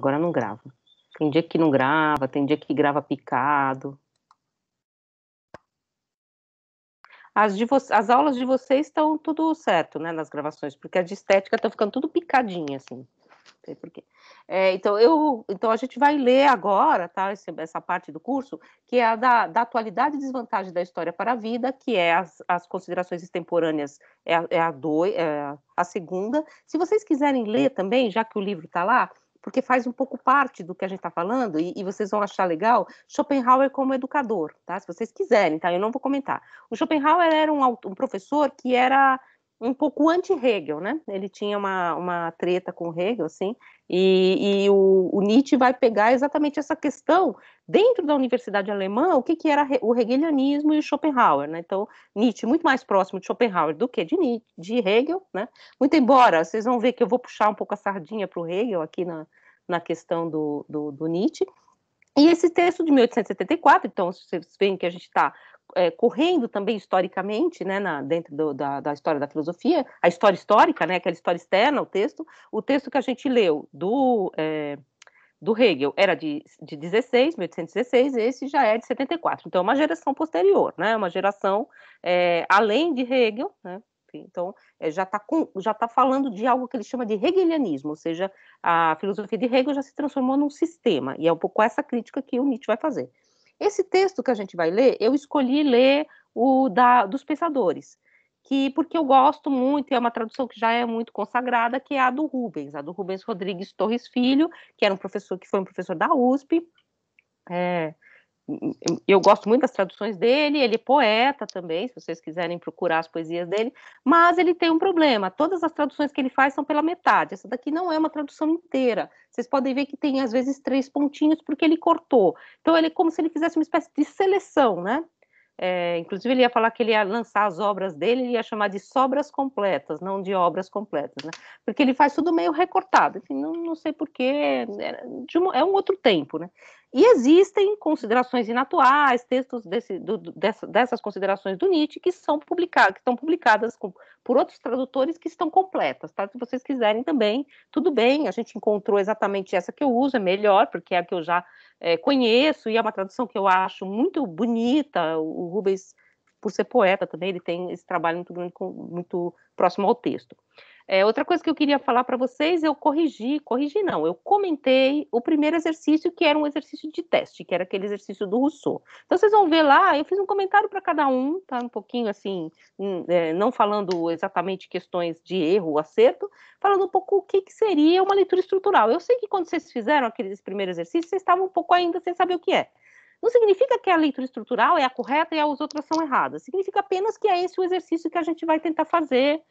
Agora não grava. Tem dia que não grava, tem dia que grava picado. As, de as aulas de vocês estão tudo certo, né, nas gravações, porque as de estética estão tá ficando tudo picadinha, assim. Não sei porquê. É, então, eu, então, a gente vai ler agora, tá, esse, essa parte do curso, que é a da, da, atualidade e desvantagem da história para a vida, que é as, as considerações extemporâneas, é, é a, dois, é a segunda. Se vocês quiserem ler também, já que o livro está lá, porque faz um pouco parte do que a gente está falando, e, e, vocês vão achar legal, Schopenhauer como educador, tá? Se vocês quiserem, tá? Eu não vou comentar. O Schopenhauer era um, um professor que era um pouco anti-Hegel, né? Ele tinha uma, uma treta com Hegel, assim, e, e o, o, Nietzsche vai pegar exatamente essa questão dentro da universidade alemã, o que, que era o hegelianismo e o Schopenhauer, né? Então, Nietzsche muito mais próximo de Schopenhauer do que de, Nietzsche, de Hegel, né? Muito embora, vocês vão ver que eu vou puxar um pouco a sardinha para o Hegel aqui na, na questão do, do, do Nietzsche, e esse texto de 1874, então vocês veem que a gente está é, correndo também historicamente, né, na, dentro do, da, da, história da filosofia, a história histórica, né, aquela história externa, o texto, o texto que a gente leu do, é, do Hegel era de, de 16, 1816, esse já é de 74, então é uma geração posterior, né, uma geração é, além de Hegel, né, então, já está já tá falando de algo que ele chama de hegelianismo, ou seja, a filosofia de Hegel já se transformou num sistema, e é um pouco essa crítica que o Nietzsche vai fazer. Esse texto que a gente vai ler, eu escolhi ler o da dos pensadores, que porque eu gosto muito, e é uma tradução que já é muito consagrada, que é a do Rubens, a do Rubens Rodrigues Torres Filho, que era um professor que foi um professor da USP, é, eu gosto muito das traduções dele, ele é poeta também, se vocês quiserem procurar as poesias dele, mas ele tem um problema, todas as traduções que ele faz são pela metade, essa daqui não é uma tradução inteira, vocês podem ver que tem às vezes três pontinhos porque ele cortou, então ele é como se ele fizesse uma espécie de seleção, né? É, inclusive ele ia falar que ele ia lançar as obras dele, ele ia chamar de sobras completas, não de obras completas, né? Porque ele faz tudo meio recortado, enfim, não, não sei porquê, é, é um outro tempo, né? E existem considerações inatuais, textos desse, do, dessa, dessas considerações do Nietzsche que são publicadas, que estão publicadas com, por outros tradutores que estão completas, tá? Se vocês quiserem também, tudo bem, a gente encontrou exatamente essa que eu uso, é melhor, porque é a que eu já é, conheço e é uma tradução que eu acho muito bonita. O Rubens, por ser poeta também, ele tem esse trabalho muito muito próximo ao texto. É, outra coisa que eu queria falar para vocês, eu corrigi, corrigi não, eu comentei o primeiro exercício, que era um exercício de teste, que era aquele exercício do Rousseau. Então, vocês vão ver lá, eu fiz um comentário para cada um, tá um pouquinho assim, hum, é, não falando exatamente questões de erro, acerto, falando um pouco o que, que seria uma leitura estrutural. Eu sei que quando vocês fizeram aquele primeiro exercício, vocês estavam um pouco ainda sem saber o que é. Não significa que a leitura estrutural é a correta e as outras são erradas. Significa apenas que é esse o exercício que a gente vai tentar fazer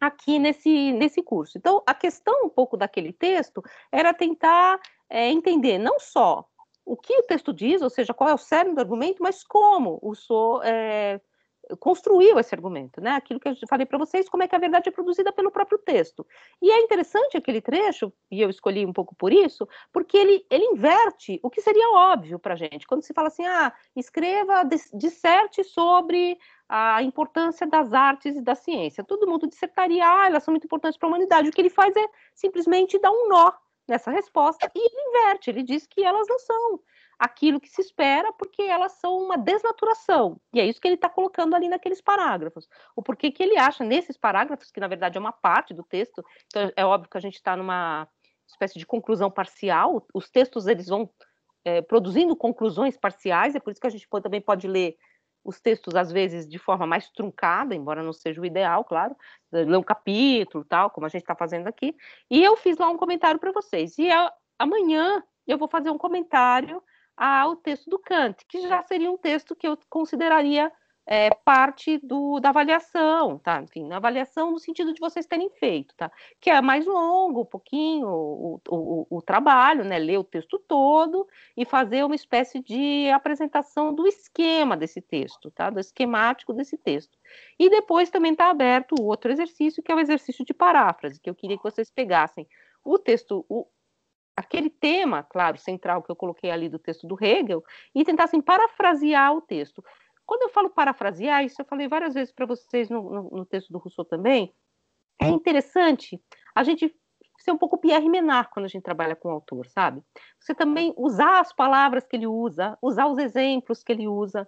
aqui nesse, nesse curso. Então, a questão um pouco daquele texto era tentar é, entender não só o que o texto diz, ou seja, qual é o cerne do argumento, mas como o So é, construiu esse argumento, né? Aquilo que eu falei para vocês, como é que a verdade é produzida pelo próprio texto. E é interessante aquele trecho, e eu escolhi um pouco por isso, porque ele, ele inverte o que seria óbvio para a gente. Quando se fala assim, ah, escreva, disserte sobre a importância das artes e da ciência. Todo mundo dissertaria, ah, elas são muito importantes para a humanidade. O que ele faz é simplesmente dar um nó nessa resposta e ele inverte, ele diz que elas não são aquilo que se espera, porque elas são uma desnaturação. E é isso que ele está colocando ali naqueles parágrafos. O porquê que ele acha nesses parágrafos, que na verdade é uma parte do texto, então é óbvio que a gente está numa espécie de conclusão parcial, os textos eles vão é, produzindo conclusões parciais, é por isso que a gente pode, também pode ler os textos, às vezes, de forma mais truncada, embora não seja o ideal, claro, ler um capítulo, tal, como a gente está fazendo aqui. E eu fiz lá um comentário para vocês. E amanhã eu vou fazer um comentário ao texto do Kant, que já é. seria um texto que eu consideraria é, parte do, da avaliação, tá? Enfim, na avaliação no sentido de vocês terem feito, tá? Que é mais longo, um pouquinho, o, o, o trabalho, né? Ler o texto todo e fazer uma espécie de apresentação do esquema desse texto, tá? Do esquemático desse texto. E depois também está aberto o outro exercício, que é o exercício de paráfrase, que eu queria que vocês pegassem o texto, o, aquele tema, claro, central que eu coloquei ali do texto do Hegel, e tentar assim, parafrasear o texto. Quando eu falo parafrasear, isso eu falei várias vezes para vocês no, no, no, texto do Rousseau também, é interessante a gente ser um pouco Pierre Menard quando a gente trabalha com o autor, sabe? Você também usar as palavras que ele usa, usar os exemplos que ele usa,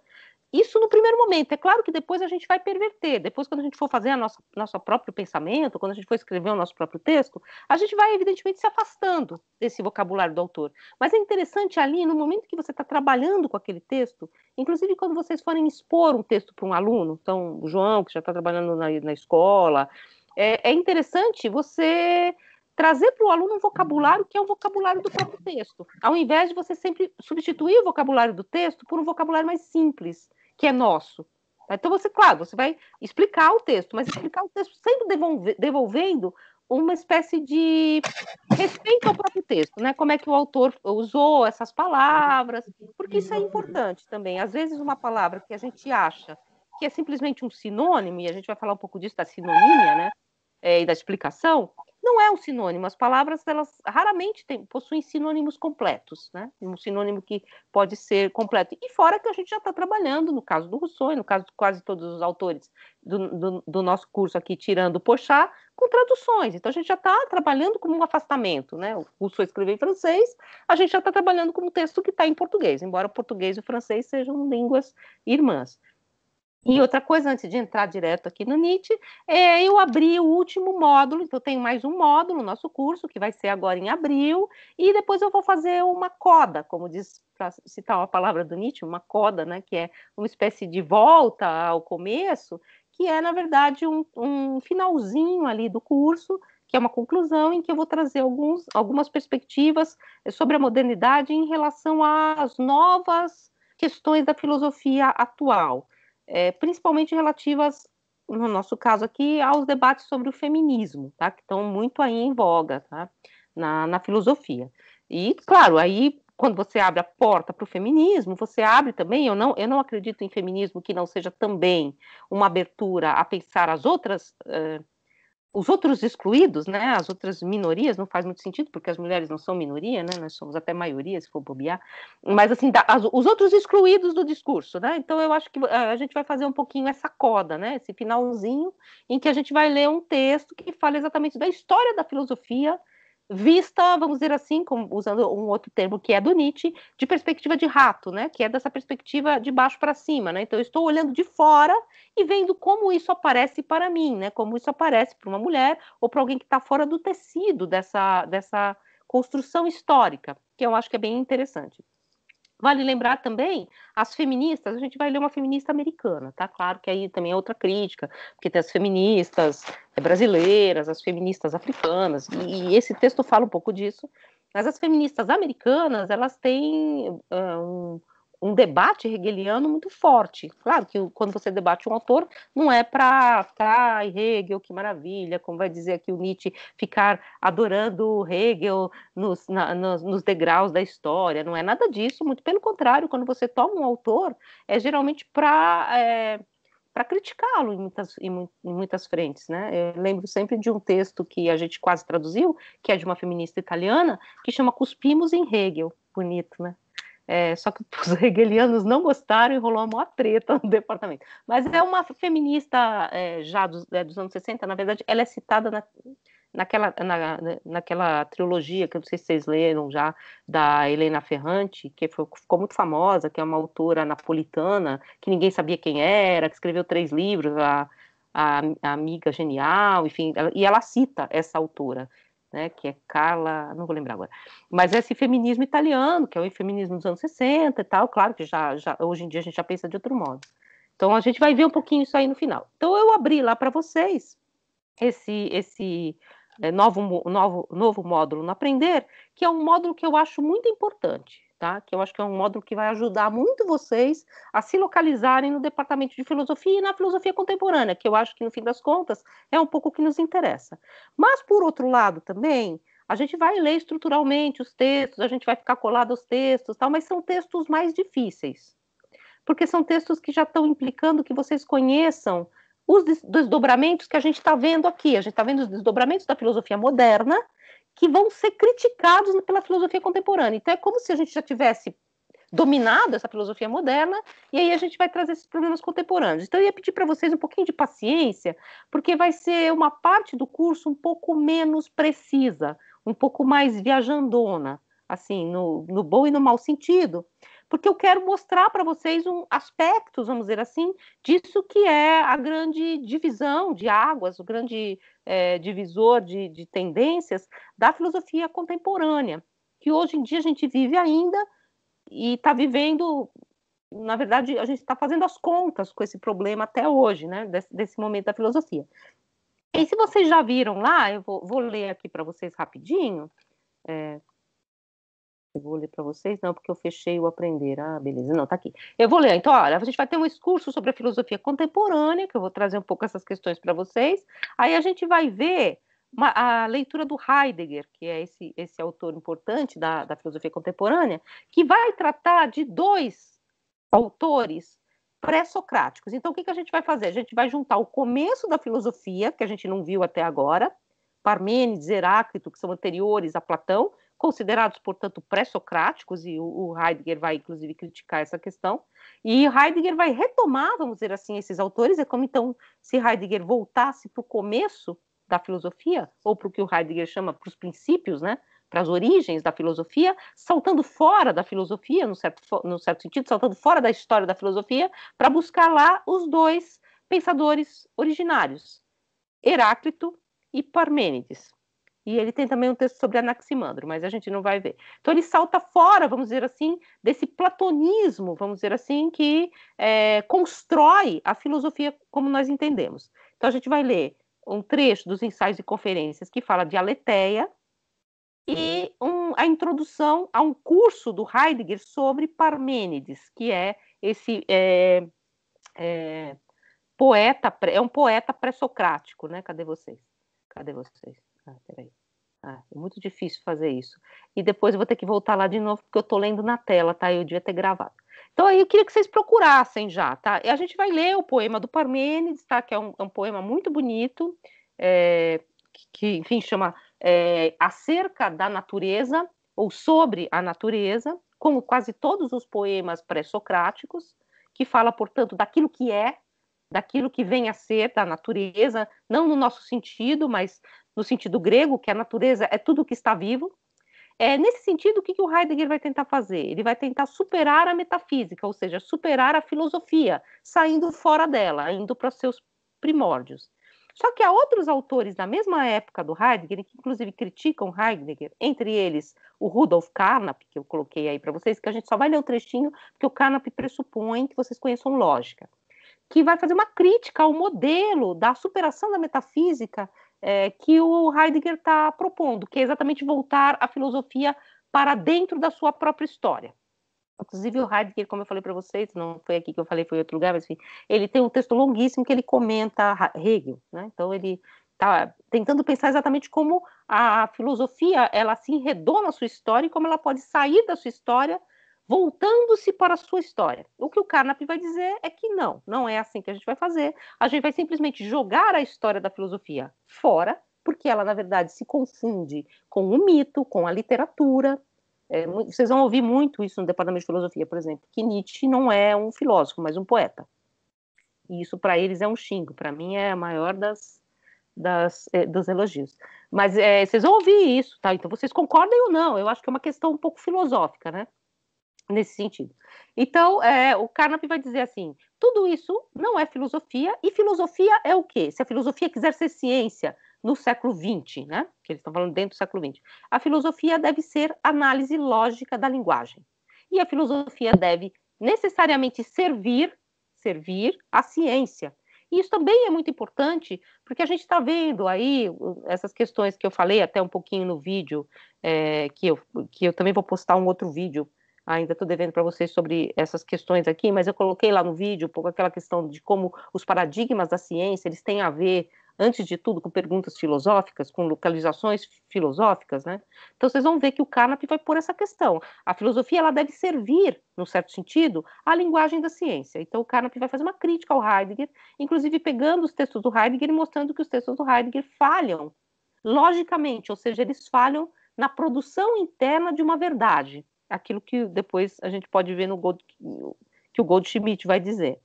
isso no primeiro momento. É claro que depois a gente vai perverter. Depois, quando a gente for fazer a nossa nosso próprio pensamento, quando a gente for escrever o nosso próprio texto, a gente vai, evidentemente, se afastando desse vocabulário do autor. Mas é interessante ali, no momento que você está trabalhando com aquele texto, inclusive quando vocês forem expor um texto para um aluno, então, o João, que já está trabalhando na, na escola, é, é interessante você trazer para o aluno um vocabulário que é o um vocabulário do próprio texto, ao invés de você sempre substituir o vocabulário do texto por um vocabulário mais simples que é nosso. Então, você, claro, você vai explicar o texto, mas explicar o texto sempre devolve, devolvendo uma espécie de respeito ao próprio texto, né? Como é que o autor usou essas palavras, porque isso é importante também. Às vezes uma palavra que a gente acha que é simplesmente um sinônimo, e a gente vai falar um pouco disso da sinonimia, né? É, e da explicação, não é um sinônimo. As palavras elas raramente têm, possuem sinônimos completos, né? Um sinônimo que pode ser completo. E fora que a gente já está trabalhando, no caso do Rousseau, e no caso de quase todos os autores do, do, do nosso curso aqui, tirando Pochá, com traduções. Então a gente já está trabalhando como um afastamento, né? O Rousseau escreveu em francês, a gente já está trabalhando como texto que está em português, embora o português e o francês sejam línguas irmãs. E outra coisa, antes de entrar direto aqui no Nietzsche, é, eu abri o último módulo, então eu tenho mais um módulo no nosso curso, que vai ser agora em abril, e depois eu vou fazer uma coda, como diz, para citar uma palavra do Nietzsche, uma coda, né, que é uma espécie de volta ao começo, que é, na verdade, um, um finalzinho ali do curso, que é uma conclusão em que eu vou trazer alguns, algumas perspectivas sobre a modernidade em relação às novas questões da filosofia atual é, principalmente relativas, no nosso caso aqui, aos debates sobre o feminismo, tá? que estão muito aí em voga tá? na, na filosofia. E, claro, aí quando você abre a porta para o feminismo, você abre também, eu não, eu não acredito em feminismo que não seja também uma abertura a pensar as outras uh, os outros excluídos, né, as outras minorias, não faz muito sentido, porque as mulheres não são minoria, né, nós somos até maioria, se for bobear, mas assim, da, as, os outros excluídos do discurso, né, então eu acho que a, ah, a gente vai fazer um pouquinho essa coda, né, esse finalzinho, em que a gente vai ler um texto que fala exatamente da história da filosofia vista, vamos dizer assim, usando um outro termo que é do Nietzsche, de perspectiva de rato, né? Que é dessa perspectiva de baixo para cima, né? Então eu estou olhando de fora e vendo como isso aparece para mim, né? Como isso aparece para uma mulher ou para alguém que está fora do tecido dessa dessa construção histórica, que eu acho que é bem interessante. Vale lembrar também as feministas, a gente vai ler uma feminista americana, tá? Claro que aí também é outra crítica, porque tem as feministas é, brasileiras, as feministas africanas, e, esse texto fala um pouco disso, mas as feministas americanas, elas têm uh, um debate hegeliano muito forte. Claro que quando você debate um autor, não é para ficar, ai, Hegel, que maravilha, como vai dizer aqui o Nietzsche, ficar adorando Hegel nos, na, nos, nos, degraus da história. Não é nada disso, muito pelo contrário, quando você toma um autor, é geralmente para. É, para criticá-lo em muitas, em, muitas frentes, né? Eu lembro sempre de um texto que a gente quase traduziu, que é de uma feminista italiana, que chama Cuspimos em Hegel. Bonito, né? É, só que os hegelianos não gostaram e rolou uma treta no departamento. Mas é uma feminista é, já dos, é, dos, anos 60, na verdade, ela é citada na, naquela, na, naquela trilogia que eu não sei se vocês leram já, da Helena Ferrante, que foi, ficou muito famosa, que é uma autora napolitana, que ninguém sabia quem era, que escreveu três livros, a, a, a Amiga Genial, enfim, ela, e ela cita essa autora né, que é Carla, não vou lembrar agora, mas esse feminismo italiano, que é o feminismo dos anos 60 e tal, claro que já, já hoje em dia a gente já pensa de outro modo. Então a gente vai ver um pouquinho isso aí no final. Então eu abri lá para vocês esse esse é, novo, novo, novo módulo no Aprender, que é um módulo que eu acho muito importante tá? Que eu acho que é um módulo que vai ajudar muito vocês a se localizarem no departamento de filosofia e na filosofia contemporânea, que eu acho que no fim das contas é um pouco o que nos interessa. Mas por outro lado também, a gente vai ler estruturalmente os textos, a gente vai ficar colado aos textos, tal, mas são textos mais difíceis. Porque são textos que já estão implicando que vocês conheçam os desdobramentos que a gente está vendo aqui. A gente está vendo os desdobramentos da filosofia moderna que vão ser criticados pela filosofia contemporânea. Então é como se a gente já tivesse dominado essa filosofia moderna, e aí a gente vai trazer esses problemas contemporâneos. Então, eu ia pedir para vocês um pouquinho de paciência, porque vai ser uma parte do curso um pouco menos precisa, um pouco mais viajandona, assim, no, no bom e no mau sentido, porque eu quero mostrar para vocês um, aspectos, vamos dizer assim, disso que é a grande divisão de águas, o grande é, divisor de, de tendências da filosofia contemporânea, que hoje em dia a gente vive ainda e está vivendo na verdade, a gente está fazendo as contas com esse problema até hoje, né, desse, desse, momento da filosofia. E se vocês já viram lá, eu vou, vou ler aqui para vocês rapidinho, é, eu vou ler para vocês, não, porque eu fechei o aprender. Ah, beleza, não, tá aqui. Eu vou ler. Então, olha, a gente vai ter um excurso sobre a filosofia contemporânea, que eu vou trazer um pouco essas questões para vocês. Aí a gente vai ver uma, a leitura do Heidegger, que é esse, esse autor importante da, da filosofia contemporânea, que vai tratar de dois autores pré-socráticos. Então, o que, que a gente vai fazer? A gente vai juntar o começo da filosofia, que a gente não viu até agora, Parmênides, Heráclito, que são anteriores a Platão, considerados, portanto, pré-socráticos, e o, Heidegger vai, inclusive, criticar essa questão, e Heidegger vai retomar, vamos dizer assim, esses autores, é como, então, se Heidegger voltasse para o começo da filosofia, ou para o que o Heidegger chama para os princípios, né, para as origens da filosofia, saltando fora da filosofia, no certo, no certo sentido, saltando fora da história da filosofia, para buscar lá os dois pensadores originários, Heráclito e Parmênides. E ele tem também um texto sobre Anaximandro, mas a gente não vai ver. Então ele salta fora, vamos dizer assim, desse platonismo, vamos dizer assim, que é, constrói a filosofia como nós entendemos. Então a gente vai ler um trecho dos ensaios e conferências que fala de Aletheia e um, a introdução a um curso do Heidegger sobre Parmênides, que é esse é, é, poeta, é um poeta pré-socrático, né? Cadê vocês? Cadê vocês? Tá, peraí. Ah, é muito difícil fazer isso. E depois eu vou ter que voltar lá de novo, porque eu estou lendo na tela, tá? Eu devia ter gravado. Então aí eu queria que vocês procurassem já, tá? E a gente vai ler o poema do Parmênides, tá? Que é um, é um poema muito bonito, é, que, que, enfim, chama é, Acerca da Natureza, ou Sobre a Natureza, como quase todos os poemas pré-socráticos, que fala, portanto, daquilo que é, daquilo que vem a ser da natureza, não no nosso sentido, mas no sentido grego, que a natureza é tudo que está vivo. É, nesse sentido, o que, que o Heidegger vai tentar fazer? Ele vai tentar superar a metafísica, ou seja, superar a filosofia, saindo fora dela, indo para os seus primórdios. Só que há outros autores da mesma época do Heidegger, que inclusive criticam Heidegger, entre eles o Rudolf Carnap, que eu coloquei aí para vocês, que a gente só vai ler o um trechinho, porque o Carnap pressupõe que vocês conheçam lógica, que vai fazer uma crítica ao modelo da superação da metafísica é, que o Heidegger está propondo, que é exatamente voltar a filosofia para dentro da sua própria história. Inclusive, o Heidegger, como eu falei para vocês, não foi aqui que eu falei, foi em outro lugar, mas enfim, ele tem um texto longuíssimo que ele comenta Hegel, né? Então, ele está tentando pensar exatamente como a filosofia ela se enredou na sua história e como ela pode sair da sua história voltando-se para a sua história. O que o Carnap vai dizer é que não, não é assim que a gente vai fazer. A gente vai simplesmente jogar a história da filosofia fora, porque ela, na verdade, se confunde com o mito, com a literatura. É, vocês vão ouvir muito isso no departamento de filosofia, por exemplo, que Nietzsche não é um filósofo, mas um poeta. E isso para eles é um xingo, para mim é a maior das, das, é, dos elogios. Mas é, vocês vão ouvir isso, tá? Então vocês concordem ou não? Eu acho que é uma questão um pouco filosófica, né? nesse sentido. Então, é, o Carnap vai dizer assim: tudo isso não é filosofia, e filosofia é o quê? Se a filosofia quiser ser ciência no século XX, né? Que eles estão falando dentro do século XX, a filosofia deve ser análise lógica da linguagem. E a filosofia deve necessariamente servir, servir à ciência. E isso também é muito importante, porque a gente está vendo aí essas questões que eu falei até um pouquinho no vídeo, é, que, eu, que eu também vou postar um outro vídeo ainda estou devendo para vocês sobre essas questões aqui, mas eu coloquei lá no vídeo um pouco aquela questão de como os paradigmas da ciência eles têm a ver, antes de tudo, com perguntas filosóficas, com localizações filosóficas, né? Então vocês vão ver que o Carnap vai pôr essa questão. A filosofia ela deve servir, num certo sentido, à linguagem da ciência. Então o Carnap vai fazer uma crítica ao Heidegger, inclusive pegando os textos do Heidegger e mostrando que os textos do Heidegger falham logicamente, ou seja, eles falham na produção interna de uma verdade aquilo que depois a gente pode ver no Gold, que o Goldschmidt vai dizer.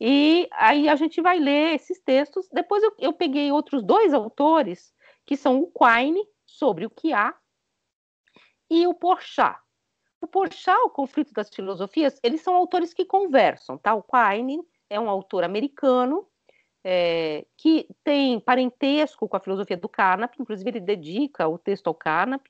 E aí a gente vai ler esses textos. Depois eu, eu peguei outros dois autores, que são o Quine, sobre o que há, e o Porchat. O Porchat, o conflito das filosofias, eles são autores que conversam, tá? O Quine é um autor americano é, que tem parentesco com a filosofia do Carnap, inclusive ele dedica o texto ao Carnap,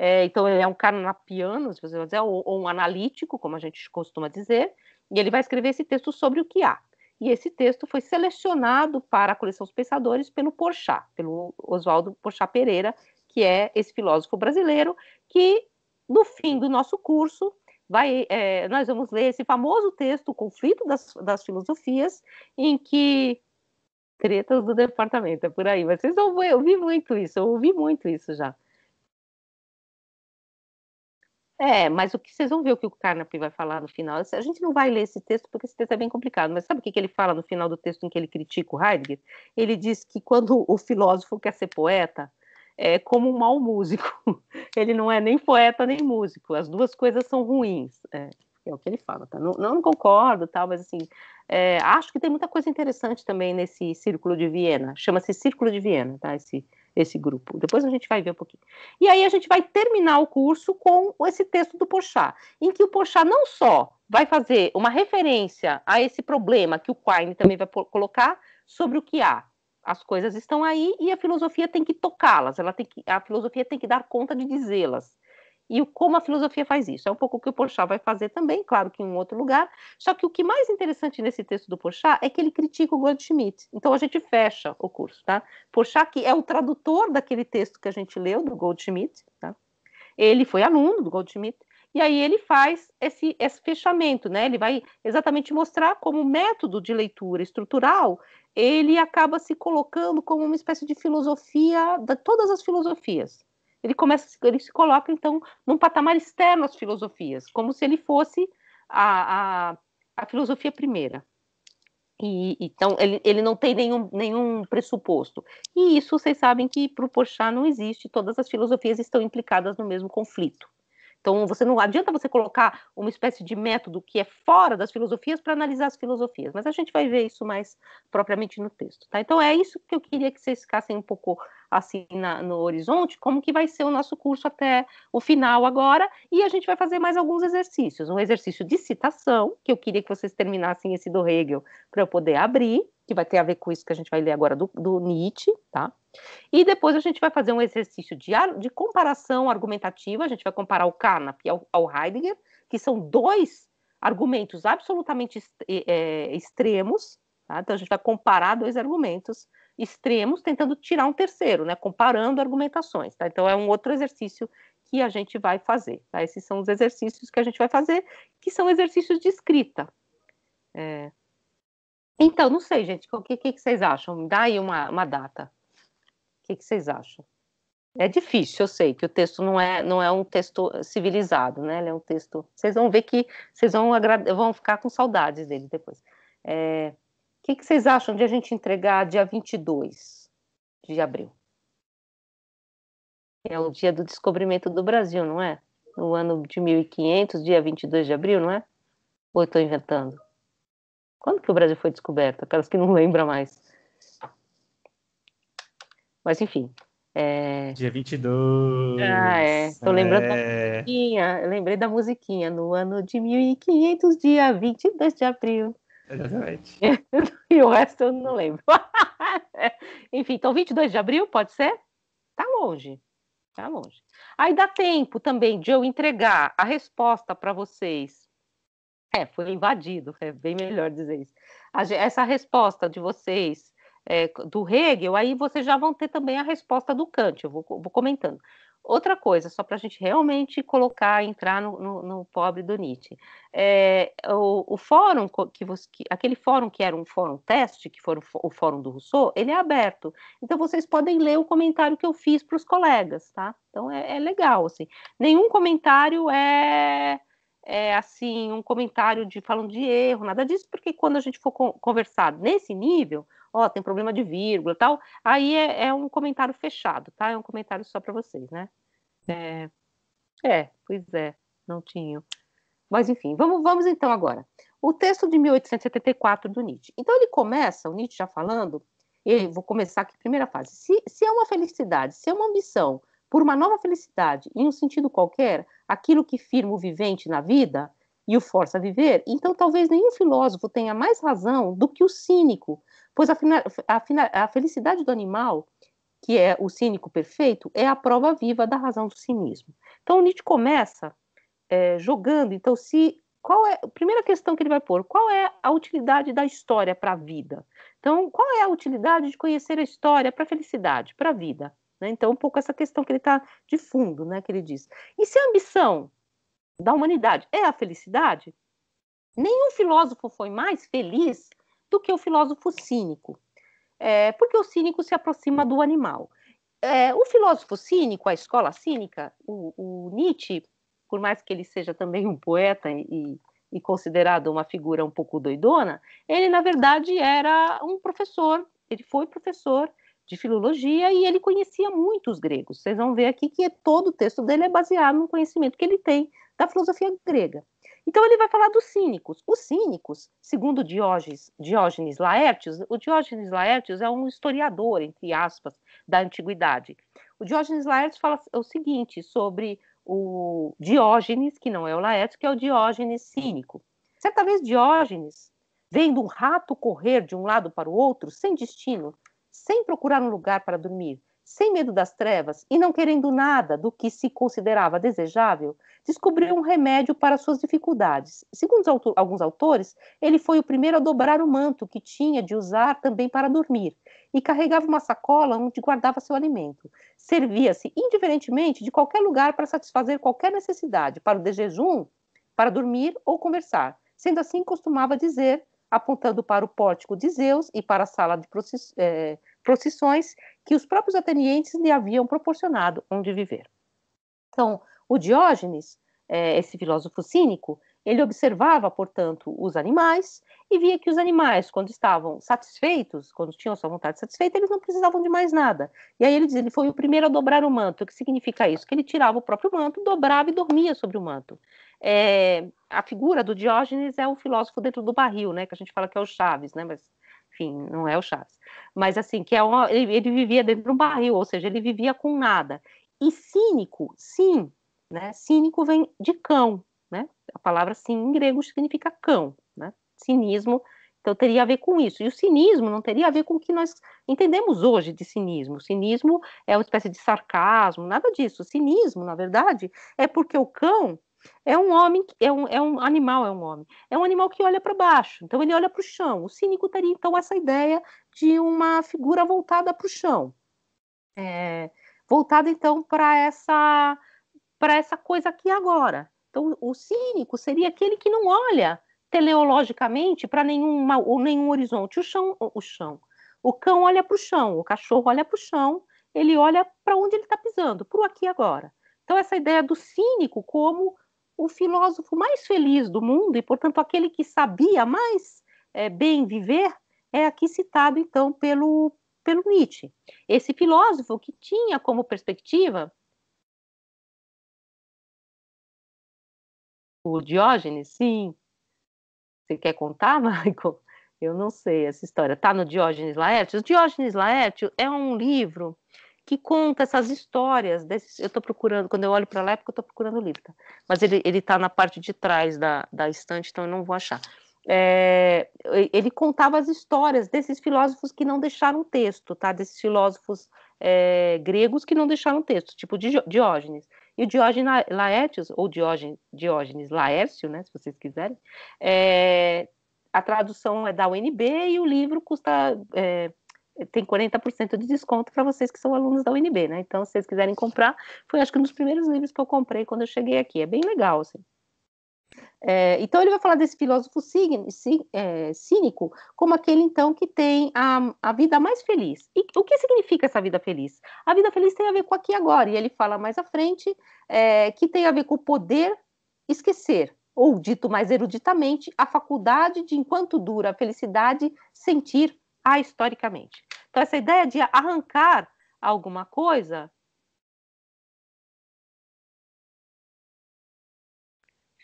é, então, ele é um canapiano, se você dizer, ou, ou um analítico, como a gente costuma dizer, e ele vai escrever esse texto sobre o que há. E esse texto foi selecionado para a coleção dos pensadores pelo Porchat, pelo Oswaldo Porchat Pereira, que é esse filósofo brasileiro que, no fim do nosso curso, vai, é, nós vamos ler esse famoso texto, O Conflito das, das Filosofias, em que tretas do departamento, é por aí. Mas vocês vão ver, eu ouvi muito isso, eu ouvi muito isso já. É, mas o que vocês vão ver o que o Carnapi vai falar no final. A gente não vai ler esse texto porque esse texto é bem complicado, mas sabe o que, ele fala no final do texto em que ele critica o Heidegger? Ele diz que quando o filósofo quer ser poeta, é como um mau músico. Ele não é nem poeta nem músico. As duas coisas são ruins. É, é o que ele fala, tá? Não, não concordo, tal, mas assim, é, acho que tem muita coisa interessante também nesse Círculo de Viena. Chama-se Círculo de Viena, tá? Esse esse grupo. Depois a gente vai ver um pouquinho. E aí a gente vai terminar o curso com esse texto do Pochá, em que o Pochá não só vai fazer uma referência a esse problema que o Quine também vai colocar sobre o que há. As coisas estão aí e a filosofia tem que tocá-las, ela tem que, a filosofia tem que dar conta de dizê-las e o, como a filosofia faz isso. É um pouco o que o Porchat vai fazer também, claro que em um outro lugar, só que o que mais interessante nesse texto do Porchat é que ele critica o Goldschmidt. Então a gente fecha o curso, tá? Porchat que é o tradutor daquele texto que a gente leu do Goldschmidt, tá? Ele foi aluno do Goldschmidt, e aí ele faz esse, esse fechamento, né? Ele vai exatamente mostrar como o método de leitura estrutural ele acaba se colocando como uma espécie de filosofia de todas as filosofias ele começa, ele se coloca então num patamar externo às filosofias, como se ele fosse a, a, a filosofia primeira. E, então ele, ele não tem nenhum, nenhum pressuposto. E isso vocês sabem que para o Porchat não existe, todas as filosofias estão implicadas no mesmo conflito. Então você não adianta você colocar uma espécie de método que é fora das filosofias para analisar as filosofias, mas a gente vai ver isso mais propriamente no texto, tá? Então é isso que eu queria que vocês ficassem um pouco assim na, no horizonte como que vai ser o nosso curso até o final agora e a gente vai fazer mais alguns exercícios, um exercício de citação que eu queria que vocês terminassem esse do Hegel para eu poder abrir, que vai ter a ver com isso que a gente vai ler agora do, do Nietzsche, tá? E depois a gente vai fazer um exercício de, de comparação argumentativa, a gente vai comparar o Carnap ao, ao Heidegger, que são dois argumentos absolutamente é, extremos, tá? Então a gente vai comparar dois argumentos extremos, tentando tirar um terceiro, né? Comparando argumentações, tá? Então é um outro exercício que a gente vai fazer. Tá? Esses são os exercícios que a gente vai fazer, que são exercícios de escrita. É... Então, não sei, gente, o que, que, vocês acham? Me dá aí uma, uma data. O que, que vocês acham? É difícil, eu sei que o texto não é, não é um texto civilizado, né? Ele é um texto. Vocês vão ver que vocês vão, vão ficar com saudades dele depois. É que, que vocês acham de a gente entregar dia 22 de abril? É o dia do descobrimento do Brasil, não é? No ano de 1500, dia 22 de abril, não é? Ou eu estou inventando? Quando que o Brasil foi descoberto? Aquelas que não lembram mais. Mas, enfim. É... Dia 22. Ah, é. Estou lembrando é... da musiquinha. Eu lembrei da musiquinha. No ano de 1500, dia 22 de abril. Exatamente. e o resto eu não lembro. Enfim, então 22 de abril, pode ser? Tá longe. Tá longe. Aí dá tempo também de eu entregar a resposta para vocês. É, foi invadido, é bem melhor dizer isso. Essa resposta de vocês é, do Hegel, aí vocês já vão ter também a resposta do Kant, eu vou, vou comentando. Outra coisa, só para a gente realmente colocar, entrar no, no, no pobre do Nietzsche. É, o, o, fórum, que você, que, aquele fórum que era um fórum teste, que foi o, o fórum do Rousseau, ele é aberto. Então vocês podem ler o comentário que eu fiz para os colegas, tá? Então é, é legal, assim. Nenhum comentário é, é assim, um comentário de falando de erro, nada disso, porque quando a gente for conversar nesse nível, ó, tem problema de vírgula tal. Aí é, é, um comentário fechado, tá? É um comentário só para vocês, né? É, é, pois é, não tinha. Mas enfim, vamos, vamos então agora. O texto de 1874 do Nietzsche. Então ele começa, o Nietzsche já falando, eu vou começar aqui, primeira fase. Se, se é uma felicidade, se é uma ambição por uma nova felicidade, em um sentido qualquer, aquilo que firma o vivente na vida e o força a viver, então talvez nenhum filósofo tenha mais razão do que o cínico pois a, fina, a, fina, a felicidade do animal, que é o cínico perfeito, é a prova viva da razão do cinismo. Então Nietzsche começa é, jogando, então se qual é a primeira questão que ele vai pôr? Qual é a utilidade da história para a vida? Então, qual é a utilidade de conhecer a história para a felicidade, para a vida? Né? Então, um pouco essa questão que ele está de fundo, né, que ele diz. E se a ambição da humanidade é a felicidade, nenhum filósofo foi mais feliz do que o filósofo cínico, é, porque o cínico se aproxima do animal. É, o filósofo cínico, a escola cínica, o, o, Nietzsche, por mais que ele seja também um poeta e, e considerado uma figura um pouco doidona, ele na verdade era um professor, ele foi professor de filologia e ele conhecia muito os gregos. Vocês vão ver aqui que todo o texto dele é baseado no conhecimento que ele tem da filosofia grega. Então ele vai falar dos cínicos. Os cínicos, segundo Diógenes, Diógenes Laertius, o Diógenes Laertius é um historiador, entre aspas, da antiguidade. O Diógenes Laertius fala o seguinte sobre o Diógenes, que não é o Laertius, que é o Diógenes cínico. Certa vez Diógenes, vendo um rato correr de um lado para o outro, sem destino, sem procurar um lugar para dormir, sem medo das trevas e não querendo nada do que se considerava desejável, descobriu um remédio para suas dificuldades. Segundo alguns autores, ele foi o primeiro a dobrar o manto que tinha de usar também para dormir e carregava uma sacola onde guardava seu alimento. Servia-se indiferentemente de qualquer lugar para satisfazer qualquer necessidade, para o de jejum, para dormir ou conversar. Sendo assim, costumava dizer, apontando para o pórtico de Zeus e para a sala de procissão, é, eh, procissões que os próprios atenienses lhe haviam proporcionado onde viver. Então, o Diógenes, é, esse filósofo cínico, ele observava, portanto, os animais e via que os animais, quando estavam satisfeitos, quando tinham sua vontade satisfeita, eles não precisavam de mais nada. E aí ele diz, ele foi o primeiro a dobrar o manto. O que significa isso? Que ele tirava o próprio manto, dobrava e dormia sobre o manto. É, a figura do Diógenes é o filósofo dentro do barril, né? Que a gente fala que é o Chaves, né? Mas enfim, não é o Chaves. Mas assim, que é uma, ele, ele, vivia dentro de um barril, ou seja, ele vivia com nada. E cínico, sim, né? Cínico vem de cão, né? A palavra sim em grego significa cão, né? Cinismo, então teria a ver com isso. E o cinismo não teria a ver com o que nós entendemos hoje de cinismo. O cinismo é uma espécie de sarcasmo, nada disso. O cinismo, na verdade, é porque o cão é um homem, é um, é um animal, é um homem. É um animal que olha para baixo, então ele olha para o chão. O cínico teria então essa ideia de uma figura voltada para o chão, é, voltada então para essa para essa coisa aqui agora. Então o cínico seria aquele que não olha teleologicamente para nenhuma ou nenhum horizonte. O chão, o chão. O cão olha para o chão, o cachorro olha para o chão. Ele olha para onde ele está pisando, para o aqui agora. Então essa ideia do cínico como o filósofo mais feliz do mundo e, portanto, aquele que sabia mais é, bem viver, é aqui citado, então, pelo, pelo Nietzsche. Esse filósofo que tinha como perspectiva o Diógenes, sim. Você quer contar, Michael? Eu não sei essa história. está no Diógenes laertes O Diógenes laertes é um livro que conta essas histórias. Desses, eu estou procurando, quando eu olho para lá é porque eu estou procurando o livro, tá? mas ele está na parte de trás da, da estante, então eu não vou achar. É, ele contava as histórias desses filósofos que não deixaram texto, tá? desses filósofos é, gregos que não deixaram texto, tipo Diógenes. E o Diógenes Laértios, ou Diógenes, Diógenes Laércio, né, se vocês quiserem, é, a tradução é da UNB e o livro custa é, tem 40% de desconto para vocês que são alunos da UNB, né? Então, se vocês quiserem comprar, foi acho que um dos primeiros livros que eu comprei quando eu cheguei aqui. É bem legal, assim. É, então ele vai falar desse filósofo é, cínico, como aquele então que tem a, a vida mais feliz. E o que significa essa vida feliz? A vida feliz tem a ver com aqui e agora, e ele fala mais à frente é, que tem a ver com o poder esquecer, ou dito mais eruditamente, a faculdade de enquanto dura a felicidade sentir a historicamente. Então, essa ideia de arrancar alguma coisa.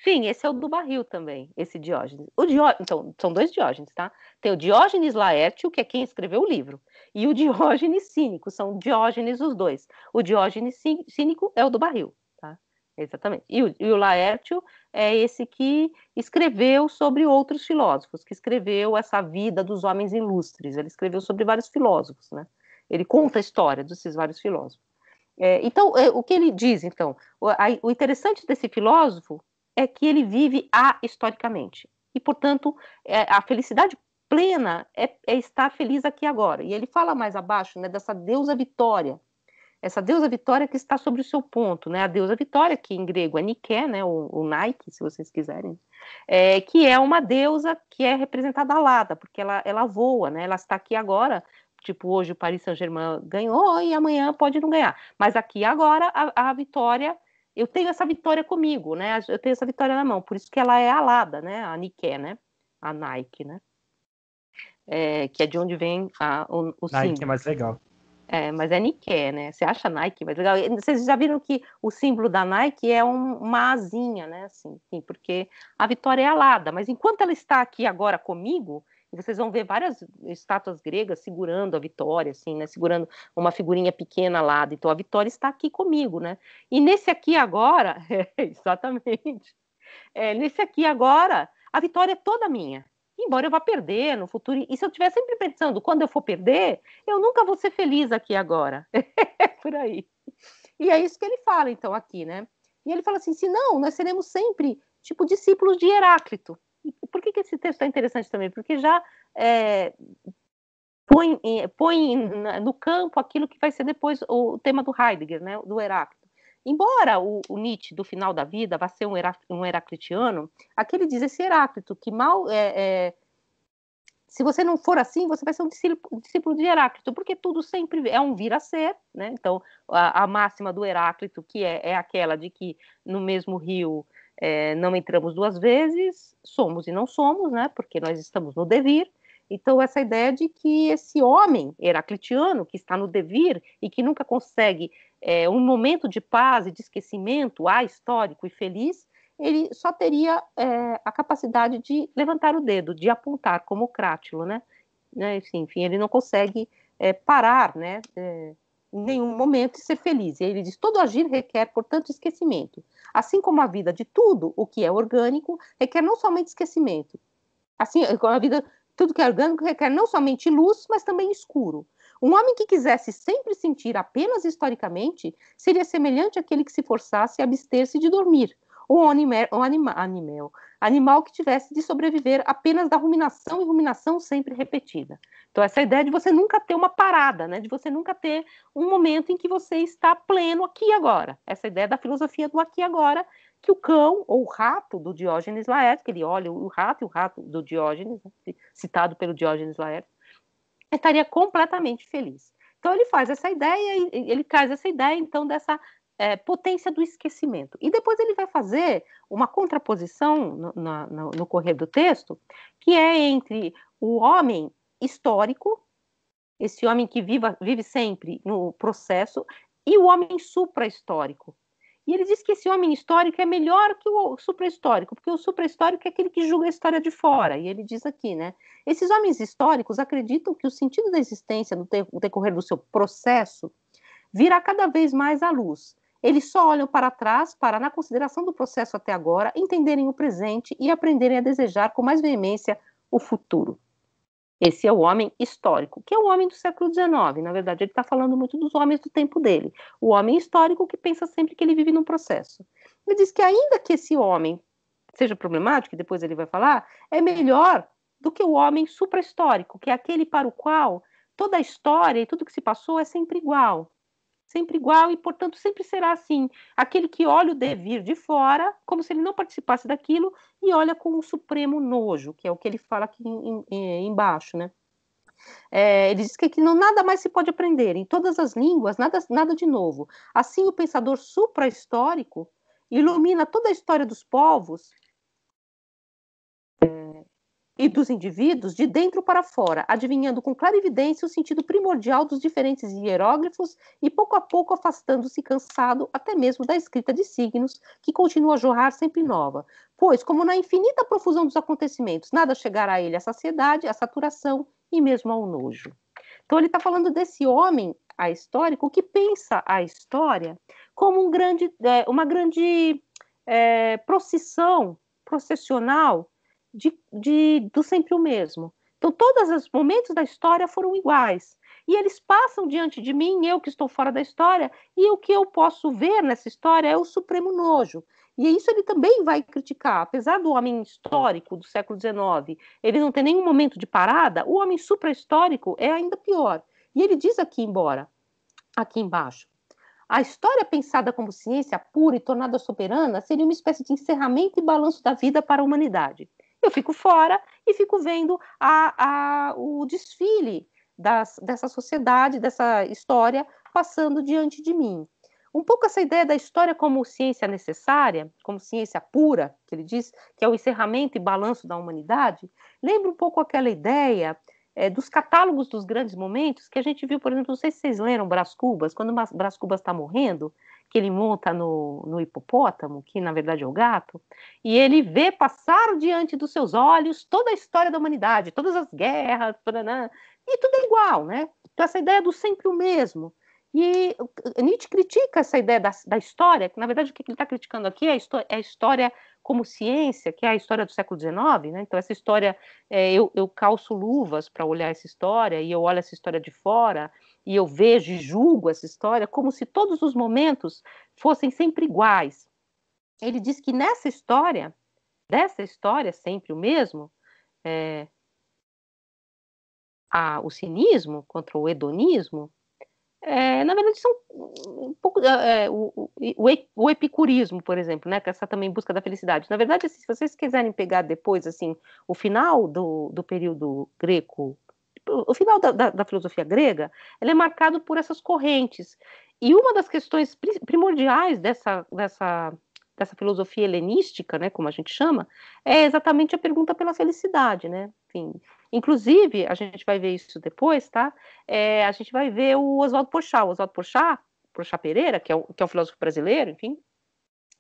Sim, esse é o do barril também, esse Diógenes. O Dió... Então, são dois Diógenes, tá? Tem o Diógenes Laércio, que é quem escreveu o livro, e o Diógenes Cínico, são Diógenes os dois. O Diógenes Cínico é o do barril, tá? Exatamente. E o, e o Laércio é esse que escreveu sobre outros filósofos, que escreveu essa vida dos homens ilustres. Ele escreveu sobre vários filósofos, né? Ele conta a história desses vários filósofos. É, então, é, o que ele diz, então, o, a, o interessante desse filósofo é que ele vive ahistoricamente. E, portanto, é, a felicidade plena é, é, estar feliz aqui agora. E ele fala mais abaixo né, dessa deusa vitória, essa deusa Vitória que está sobre o seu ponto, né? A deusa Vitória, que em grego é Nike, né? Ou, Nike, se vocês quiserem, é, que é uma deusa que é representada alada, porque ela, ela voa, né? Ela está aqui agora, tipo hoje o Paris Saint-Germain ganhou e amanhã pode não ganhar, mas aqui agora a, a Vitória eu tenho essa vitória comigo, né? Eu tenho essa vitória na mão, por isso que ela é alada, né? A Nike, né? A Nike, né? É, que é de onde vem a, o, o Nike é símbolo. é mais legal. É, mas é Nike, né? Você acha Nike mais legal? Vocês já viram que o símbolo da Nike é um, uma asinha, né? Assim, sim, porque a vitória é alada. Mas enquanto ela está aqui agora comigo, vocês vão ver várias estátuas gregas segurando a vitória, assim, né? Segurando uma figurinha pequena alada. Então a vitória está aqui comigo, né? E nesse aqui agora, é, exatamente. É, nesse aqui agora, a vitória é toda minha embora eu vá perder no futuro. E se eu estiver sempre pensando, quando eu for perder, eu nunca vou ser feliz aqui agora. Por aí. E é isso que ele fala, então, aqui, né? E ele fala assim: se não, nós seremos sempre, tipo, discípulos de Heráclito. E por que, que esse texto é interessante também? Porque já é, põe, é, põe no campo aquilo que vai ser depois o tema do Heidegger, né? Do Heráclito Embora o, o, Nietzsche, do final da vida, vá ser um, herac, um heraclitiano, aqui ele diz esse Heráclito, que mal. É, é, se você não for assim, você vai ser um discípulo, discípulo, de Heráclito, porque tudo sempre é um vir a ser, né? Então, a, a máxima do Heráclito, que é, é, aquela de que no mesmo rio é, não entramos duas vezes, somos e não somos, né? Porque nós estamos no devir. Então, essa ideia de que esse homem heraclitiano, que está no devir e que nunca consegue é, um momento de paz e de esquecimento, ah, histórico e feliz, ele só teria é, a capacidade de levantar o dedo, de apontar como o crátilo, né? né? Enfim, ele não consegue é, parar, né? É, em nenhum momento e ser feliz. E ele diz: todo agir requer, portanto, esquecimento. Assim como a vida de tudo o que é orgânico requer não somente esquecimento. Assim, a vida tudo que é orgânico requer não somente luz, mas também escuro. Um homem que quisesse sempre sentir apenas historicamente seria semelhante àquele que se forçasse a abster-se de dormir, ou um, um anima, animal, animal que tivesse de sobreviver apenas da ruminação e ruminação sempre repetida. Então, essa ideia de você nunca ter uma parada, né? de você nunca ter um momento em que você está pleno aqui e agora. Essa ideia da filosofia do aqui e agora, que o cão ou o rato do Diógenes Laertes, que ele olha o rato e o rato do Diógenes, né, citado pelo Diógenes Laertes, estaria completamente feliz. Então ele faz essa ideia, ele traz essa ideia então dessa é, potência do esquecimento. E depois ele vai fazer uma contraposição no, no, no correr do texto, que é entre o homem histórico, esse homem que viva, vive sempre no processo, e o homem suprahistórico. E ele diz que esse homem histórico é melhor que o suprahistórico, porque o suprahistórico é aquele que julga a história de fora. E ele diz aqui, né? Esses homens históricos acreditam que o sentido da existência, no decorrer do seu processo, virá cada vez mais à luz. Eles só olham para trás para, na consideração do processo até agora, entenderem o presente e aprenderem a desejar com mais veemência o futuro. Esse é o homem histórico, que é o homem do século XIX. Na verdade, ele está falando muito dos homens do tempo dele. O homem histórico que pensa sempre que ele vive num processo. Ele diz que, ainda que esse homem seja problemático, e depois ele vai falar, é melhor do que o homem suprahistórico, que é aquele para o qual toda a história e tudo que se passou é sempre igual sempre igual e, portanto, sempre será assim. Aquele que olha o devir de fora, como se ele não participasse daquilo, e olha com o um supremo nojo, que é o que ele fala aqui em, em, embaixo, né? É, ele diz que aqui não nada mais se pode aprender, em todas as línguas, nada, nada de novo. Assim, o pensador supra-histórico ilumina toda a história dos povos e dos indivíduos de dentro para fora, adivinhando com clarividência o sentido primordial dos diferentes hieróglifos e pouco a pouco afastando-se cansado até mesmo da escrita de signos, que continua a jorrar sempre nova. Pois, como na infinita profusão dos acontecimentos, nada chegará a ele à saciedade, à saturação e mesmo ao nojo. Então ele está falando desse homem a histórico que pensa a história como um grande, é, uma grande é, procissão processional de, de, do sempre o mesmo. Então, todos os momentos da história foram iguais. E eles passam diante de mim, eu que estou fora da história, e o que eu posso ver nessa história é o supremo nojo. E isso ele também vai criticar. Apesar do homem histórico do século XIX ele não ter nenhum momento de parada, o homem suprahistórico é ainda pior. E ele diz aqui embora, aqui embaixo. A história pensada como ciência pura e tornada soberana seria uma espécie de encerramento e balanço da vida para a humanidade eu fico fora e fico vendo a, a, o desfile das, dessa sociedade, dessa história passando diante de mim. Um pouco essa ideia da história como ciência necessária, como ciência pura, que ele diz, que é o encerramento e balanço da humanidade, lembra um pouco aquela ideia é, dos catálogos dos grandes momentos, que a gente viu, por exemplo, não sei se vocês leram Brás Cubas, quando Brás Cubas está morrendo, que ele monta no, no, hipopótamo, que na verdade é o gato, e ele vê passar diante dos seus olhos toda a história da humanidade, todas as guerras, e tudo é igual, né? Então, essa ideia do sempre o mesmo. E Nietzsche critica essa ideia da, da história, que na verdade o que ele está criticando aqui é a, história, é a história como ciência, que é a história do século XIX, né? Então essa história, é, eu, eu calço luvas para olhar essa história, e eu olho essa história de fora, e eu vejo e julgo essa história como se todos os momentos fossem sempre iguais. Ele diz que nessa história, dessa história sempre o mesmo, é, a, o cinismo contra o hedonismo, é, na verdade, são um pouco é, é o, o, o, epicurismo, por exemplo, né? Que é essa também busca da felicidade. Na verdade, assim, se vocês quiserem pegar depois, assim, o final do, do período greco, o final da, da, da filosofia grega, ela é marcado por essas correntes. E uma das questões primordiais dessa, dessa, dessa filosofia helenística, né, como a gente chama, é exatamente a pergunta pela felicidade, né? Enfim, Inclusive, a gente vai ver isso depois, tá? É, a gente vai ver o Oswaldo Pochá. O Oswaldo Pochá, Pochá Pereira, que é, o, que é um filósofo brasileiro, enfim,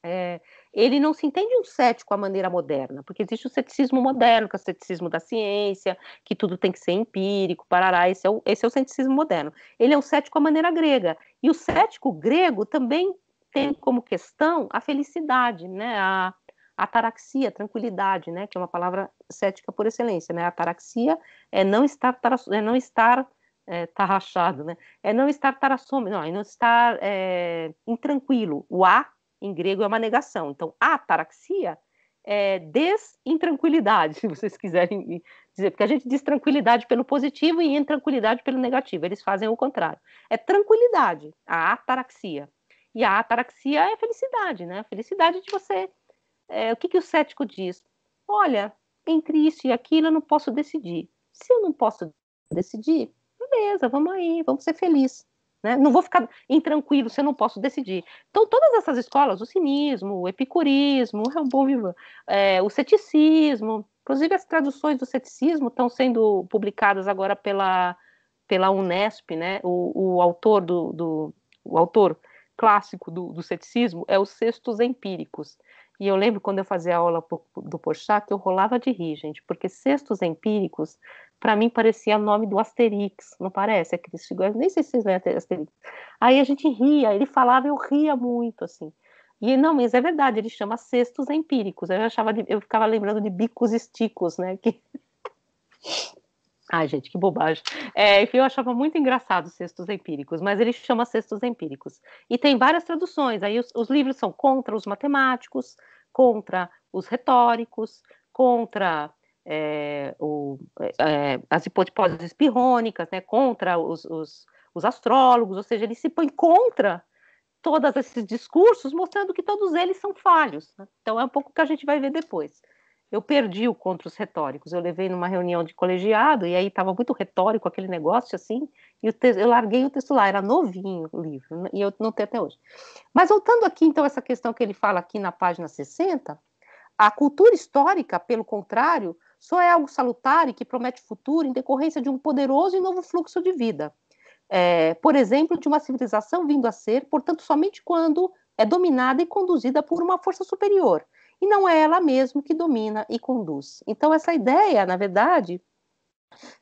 é, ele não se entende um cético à maneira moderna, porque existe o ceticismo moderno, que é o ceticismo da ciência, que tudo tem que ser empírico, parará, esse é o, esse é o ceticismo moderno. Ele é um cético à maneira grega, e o cético grego também tem como questão a felicidade, né, a, ataraxia, tranquilidade, né, que é uma palavra cética por excelência, né, ataraxia é não estar, é não estar é, tarrachado, né, é não estar tarassome, não, é não estar é, intranquilo, o a em grego é uma negação, então ataraxia é desintranquilidade, se vocês quiserem dizer, porque a gente diz tranquilidade pelo positivo e intranquilidade pelo negativo, eles fazem o contrário, é tranquilidade, a ataraxia, e a ataraxia é felicidade, né, a felicidade de você é, o que, que o cético diz? Olha, entre isso e aquilo eu não posso decidir. Se eu não posso decidir, beleza, vamos aí, vamos ser felizes. Né? Não vou ficar intranquilo se eu não posso decidir. Então, todas essas escolas, o cinismo, o epicurismo, o é bom vivo, é, o ceticismo, inclusive as traduções do ceticismo estão sendo publicadas agora pela, pela Unesp, né? o, o autor do, do o autor clássico do, do ceticismo é o Sextos Empíricos. E eu lembro quando eu fazia aula do Porchat que eu rolava de rir, gente, porque cestos empíricos, para mim, parecia nome do Asterix, não parece? é figuras, nem sei se vocês lembram Asterix. Aí a gente ria, ele falava, eu ria muito, assim. E não, mas é verdade, ele chama cestos empíricos. Eu achava de, eu ficava lembrando de bicos esticos, né? Que... Ai, gente, que bobagem. É, enfim, eu achava muito engraçado os empíricos, mas ele chama Cestos empíricos. E tem várias traduções. Aí os, os livros são contra os matemáticos, contra os retóricos, contra é, o, é, é as hipóteses pirrônicas, né, contra os, os, os, astrólogos, ou seja, ele se põe contra todos esses discursos, mostrando que todos eles são falhos. Né? Então é um pouco o que a gente vai ver depois eu perdi o contra os retóricos. Eu levei numa reunião de colegiado, e aí estava muito retórico aquele negócio assim, e eu larguei o texto lá, era novinho o livro, e eu não tenho até hoje. Mas voltando aqui, então, essa questão que ele fala aqui na página 60, a cultura histórica, pelo contrário, só é algo salutar e que promete futuro em decorrência de um poderoso e novo fluxo de vida. É, por exemplo, de uma civilização vindo a ser, portanto, somente quando é dominada e conduzida por uma força superior, e não é ela mesma que domina e conduz. Então essa ideia, na verdade,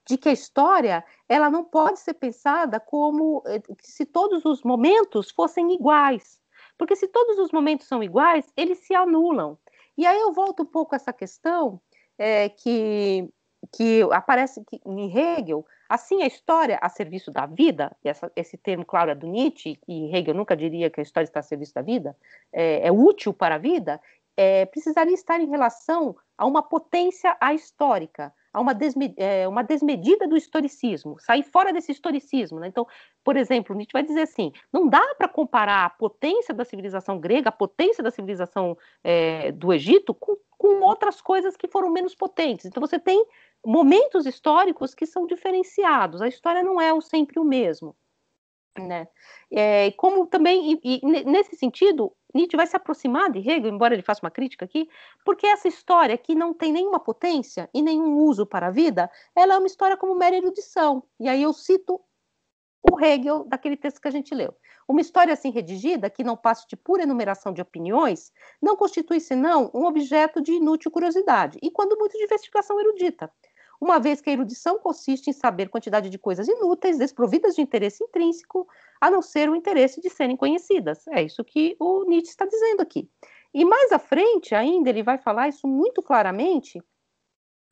de que a história ela não pode ser pensada como eh, se todos os momentos fossem iguais, porque se todos os momentos são iguais, eles se anulam. E aí eu volto um pouco a essa questão é, que que aparece que, em Hegel, assim a história a serviço da vida, essa, esse termo, claro, é do Nietzsche, e Hegel nunca diria que a história está a serviço da vida, é, é útil para a vida, é, precisaria estar em relação a uma potência ahistórica, a uma, desme, é, uma desmedida do historicismo, sair fora desse historicismo. Né? Então, por exemplo, Nietzsche vai dizer assim: não dá para comparar a potência da civilização grega, a potência da civilização é, do Egito, com, com outras coisas que foram menos potentes. Então, você tem momentos históricos que são diferenciados, a história não é o sempre o mesmo. Né? É, como também, e, e, nesse sentido, Nietzsche vai se aproximar de Hegel, embora ele faça uma crítica aqui, porque essa história que não tem nenhuma potência e nenhum uso para a vida, ela é uma história como mera erudição. E aí eu cito o Hegel daquele texto que a gente leu. Uma história assim redigida, que não passe de pura enumeração de opiniões, não constitui senão um objeto de inútil curiosidade, e quando muito de investigação erudita uma vez que a erudição consiste em saber quantidade de coisas inúteis, desprovidas de interesse intrínseco, a não ser o interesse de serem conhecidas. É isso que o Nietzsche está dizendo aqui. E mais à frente, ainda, ele vai falar isso muito claramente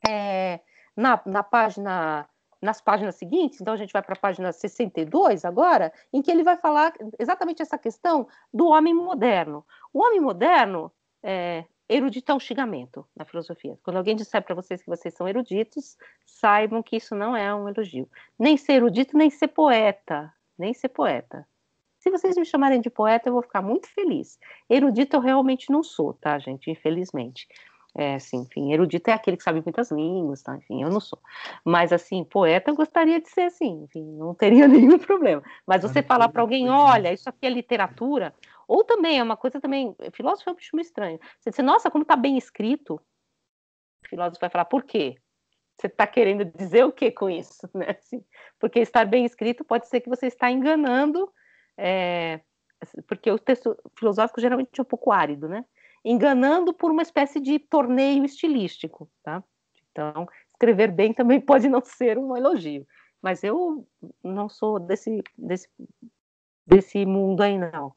é, na, na página nas páginas seguintes, então a gente vai para a página 62 agora, em que ele vai falar exatamente essa questão do homem moderno. O homem moderno, é, erudito é um xingamento na filosofia. Quando alguém disser para vocês que vocês são eruditos, saibam que isso não é um elogio. Nem ser erudito, nem ser poeta. Nem ser poeta. Se vocês me chamarem de poeta, eu vou ficar muito feliz. Erudito eu realmente não sou, tá, gente? Infelizmente. É, assim, enfim, erudito é aquele que sabe muitas línguas, tá? Enfim, eu não sou. Mas, assim, poeta eu gostaria de ser assim, enfim, não teria nenhum problema. Mas você falar para alguém, né? olha, isso aqui é literatura, ou também, é uma coisa também, filósofo é um bicho estranho. Você diz, assim, nossa, como está bem escrito, o filósofo vai falar, por quê? Você está querendo dizer o que com isso? Né? Assim, porque estar bem escrito pode ser que você está enganando, é, assim, porque o texto filosófico geralmente é um pouco árido, né? Enganando por uma espécie de torneio estilístico, tá? Então, escrever bem também pode não ser um elogio. Mas eu não sou desse, desse, desse mundo aí, não.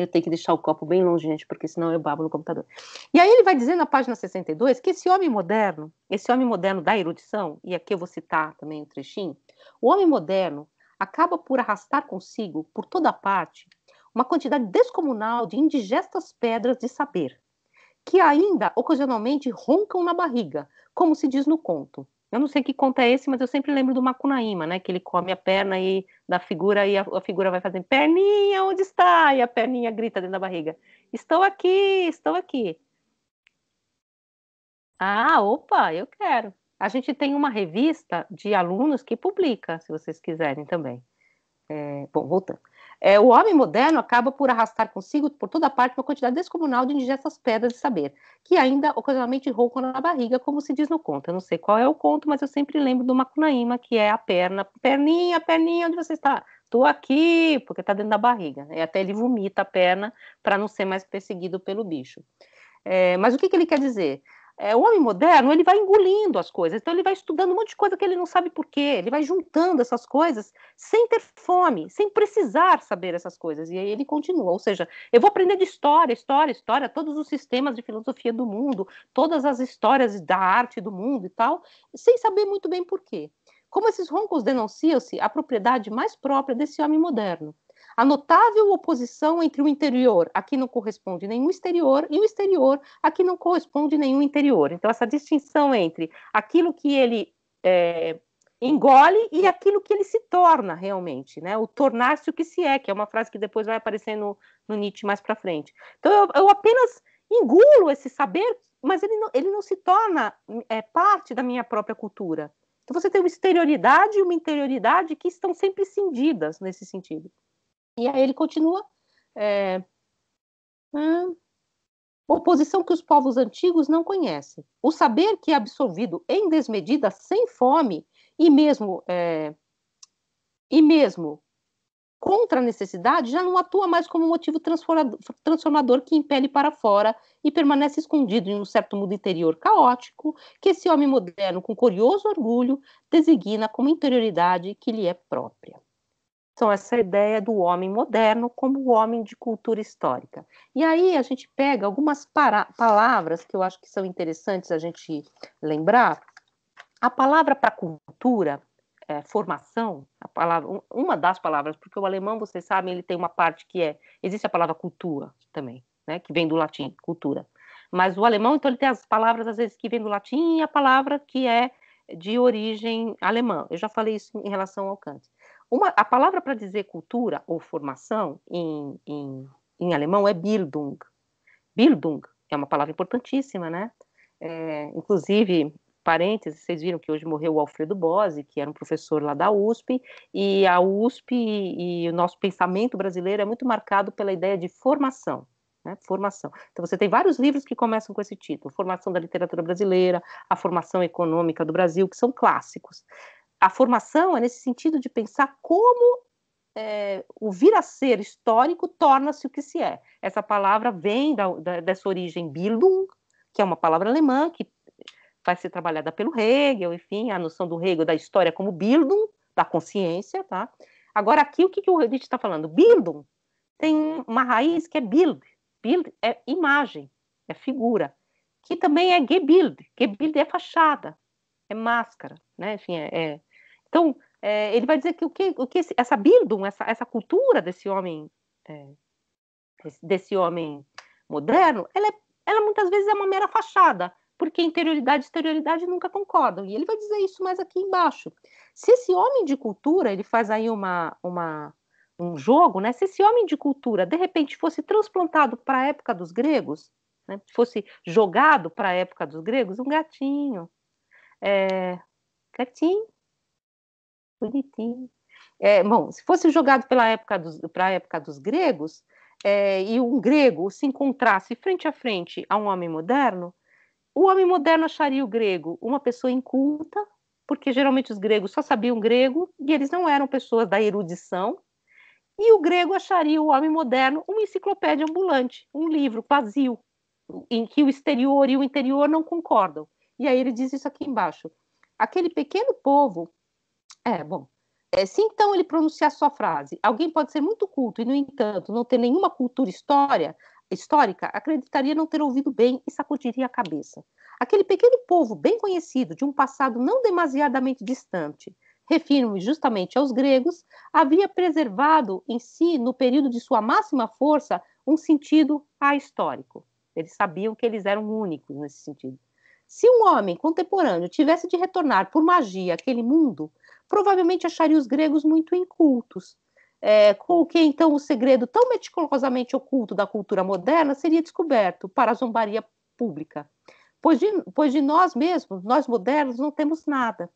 Eu tenho que deixar o copo bem longe, gente, porque senão eu babo no computador. E aí ele vai dizer na página 62 que esse homem moderno, esse homem moderno da erudição, e aqui eu vou citar também um trechinho, o homem moderno acaba por arrastar consigo, por toda parte, uma quantidade descomunal de indigestas pedras de saber, que ainda ocasionalmente roncam na barriga, como se diz no conto. Eu não sei que conto é esse, mas eu sempre lembro do Macunaíma, né? Que ele come a perna e da figura e a, a, figura vai fazendo perninha, onde está? E a perninha grita dentro da barriga. Estou aqui, estou aqui. Ah, opa, eu quero. A gente tem uma revista de alunos que publica, se vocês quiserem também. É, bom, voltando. É, o homem moderno acaba por arrastar consigo, por toda parte, uma quantidade descomunal de indigestas pedras de saber, que ainda ocasionalmente roucam na barriga, como se diz no conto. Eu não sei qual é o conto, mas eu sempre lembro do Macunaíma, que é a perna, perninha, perninha, onde você está? Estou aqui, porque está dentro da barriga. E até ele vomita a perna para não ser mais perseguido pelo bicho. É, mas o que, que ele quer dizer? é, o homem moderno ele vai engolindo as coisas, então ele vai estudando um monte de coisa que ele não sabe por quê, ele vai juntando essas coisas sem ter fome, sem precisar saber essas coisas, e aí ele continua. Ou seja, eu vou aprender de história, história, história, todos os sistemas de filosofia do mundo, todas as histórias da arte do mundo e tal, sem saber muito bem por quê. Como esses roncos denunciam-se a propriedade mais própria desse homem moderno, a notável oposição entre o interior, aqui não corresponde nenhum exterior, e o exterior, aqui não corresponde nenhum interior. Então, essa distinção entre aquilo que ele é, engole e aquilo que ele se torna realmente, né? O tornar-se o que se é, que é uma frase que depois vai aparecer no, no Nietzsche mais para frente. Então, eu, eu apenas engulo esse saber, mas ele não, ele não se torna é, parte da minha própria cultura. Então você tem uma exterioridade e uma interioridade que estão sempre cindidas nesse sentido. E aí ele continua. É, ah, oposição que os povos antigos não conhecem. O saber que é absorvido em desmedida, sem fome, e mesmo, é, e mesmo contra a necessidade, já não atua mais como motivo transformador que impele para fora e permanece escondido em um certo mundo interior caótico que esse homem moderno, com curioso orgulho, designa como interioridade que lhe é própria são essa ideia do homem moderno como o homem de cultura histórica. E aí a gente pega algumas palavras que eu acho que são interessantes a gente lembrar. A palavra para cultura, é, formação, a palavra, uma das palavras, porque o alemão, vocês sabem, ele tem uma parte que é. Existe a palavra cultura também, né, que vem do latim, cultura. Mas o alemão, então, ele tem as palavras, às vezes, que vem do latim e a palavra que é de origem alemã. Eu já falei isso em relação ao Kant. Uma, a palavra para dizer cultura ou formação em, em, em alemão é Bildung. Bildung é uma palavra importantíssima, né? É, inclusive, parênteses, vocês viram que hoje morreu o Alfredo Bose, que era um professor lá da USP, e a USP e, e o nosso pensamento brasileiro é muito marcado pela ideia de formação. Né? Formação. Então, você tem vários livros que começam com esse título: Formação da Literatura Brasileira, A Formação Econômica do Brasil, que são clássicos a formação é nesse sentido de pensar como é, o vir a ser histórico torna-se o que se é. Essa palavra vem da, da, dessa origem Bildung, que é uma palavra alemã que vai ser trabalhada pelo Hegel, enfim, a noção do Hegel da história como Bildung, da consciência, tá? Agora, aqui, o que, que o Reddit está falando? Bildung tem uma raiz que é Bild. Bild é imagem, é figura, que também é Gebild. Gebild é fachada, é máscara, né? Enfim, é, é então, é, ele vai dizer que o que, o que esse, essa Bildung, essa, essa cultura desse homem, é, desse homem moderno, ela, é, ela muitas vezes é uma mera fachada, porque interioridade e exterioridade nunca concordam. E ele vai dizer isso mais aqui embaixo. Se esse homem de cultura, ele faz aí uma, uma um jogo, né? Se esse homem de cultura de repente fosse transplantado para a época dos gregos, né? fosse jogado para a época dos gregos, um gatinho, é... gatinho, bonitinho. É, bom, se fosse jogado para a época dos gregos, é, e um grego se encontrasse frente a frente a um homem moderno, o homem moderno acharia o grego uma pessoa inculta, porque geralmente os gregos só sabiam grego e eles não eram pessoas da erudição, e o grego acharia o homem moderno uma enciclopédia ambulante, um livro vazio, em que o exterior e o interior não concordam. E aí ele diz isso aqui embaixo. Aquele pequeno povo é, bom. É, se então ele pronunciar sua frase, alguém pode ser muito culto e, no entanto, não ter nenhuma cultura história, histórica, acreditaria não ter ouvido bem e sacudiria a cabeça. Aquele pequeno povo bem conhecido de um passado não demasiadamente distante, refiro justamente aos gregos, havia preservado em si, no período de sua máxima força, um sentido ahistórico. Eles sabiam que eles eram únicos nesse sentido. Se um homem contemporâneo tivesse de retornar por magia àquele mundo, provavelmente acharia os gregos muito incultos. É, com o que então o segredo tão meticulosamente oculto da cultura moderna seria descoberto para a zombaria pública. Pois de, pois de nós mesmos, nós modernos, não temos nada.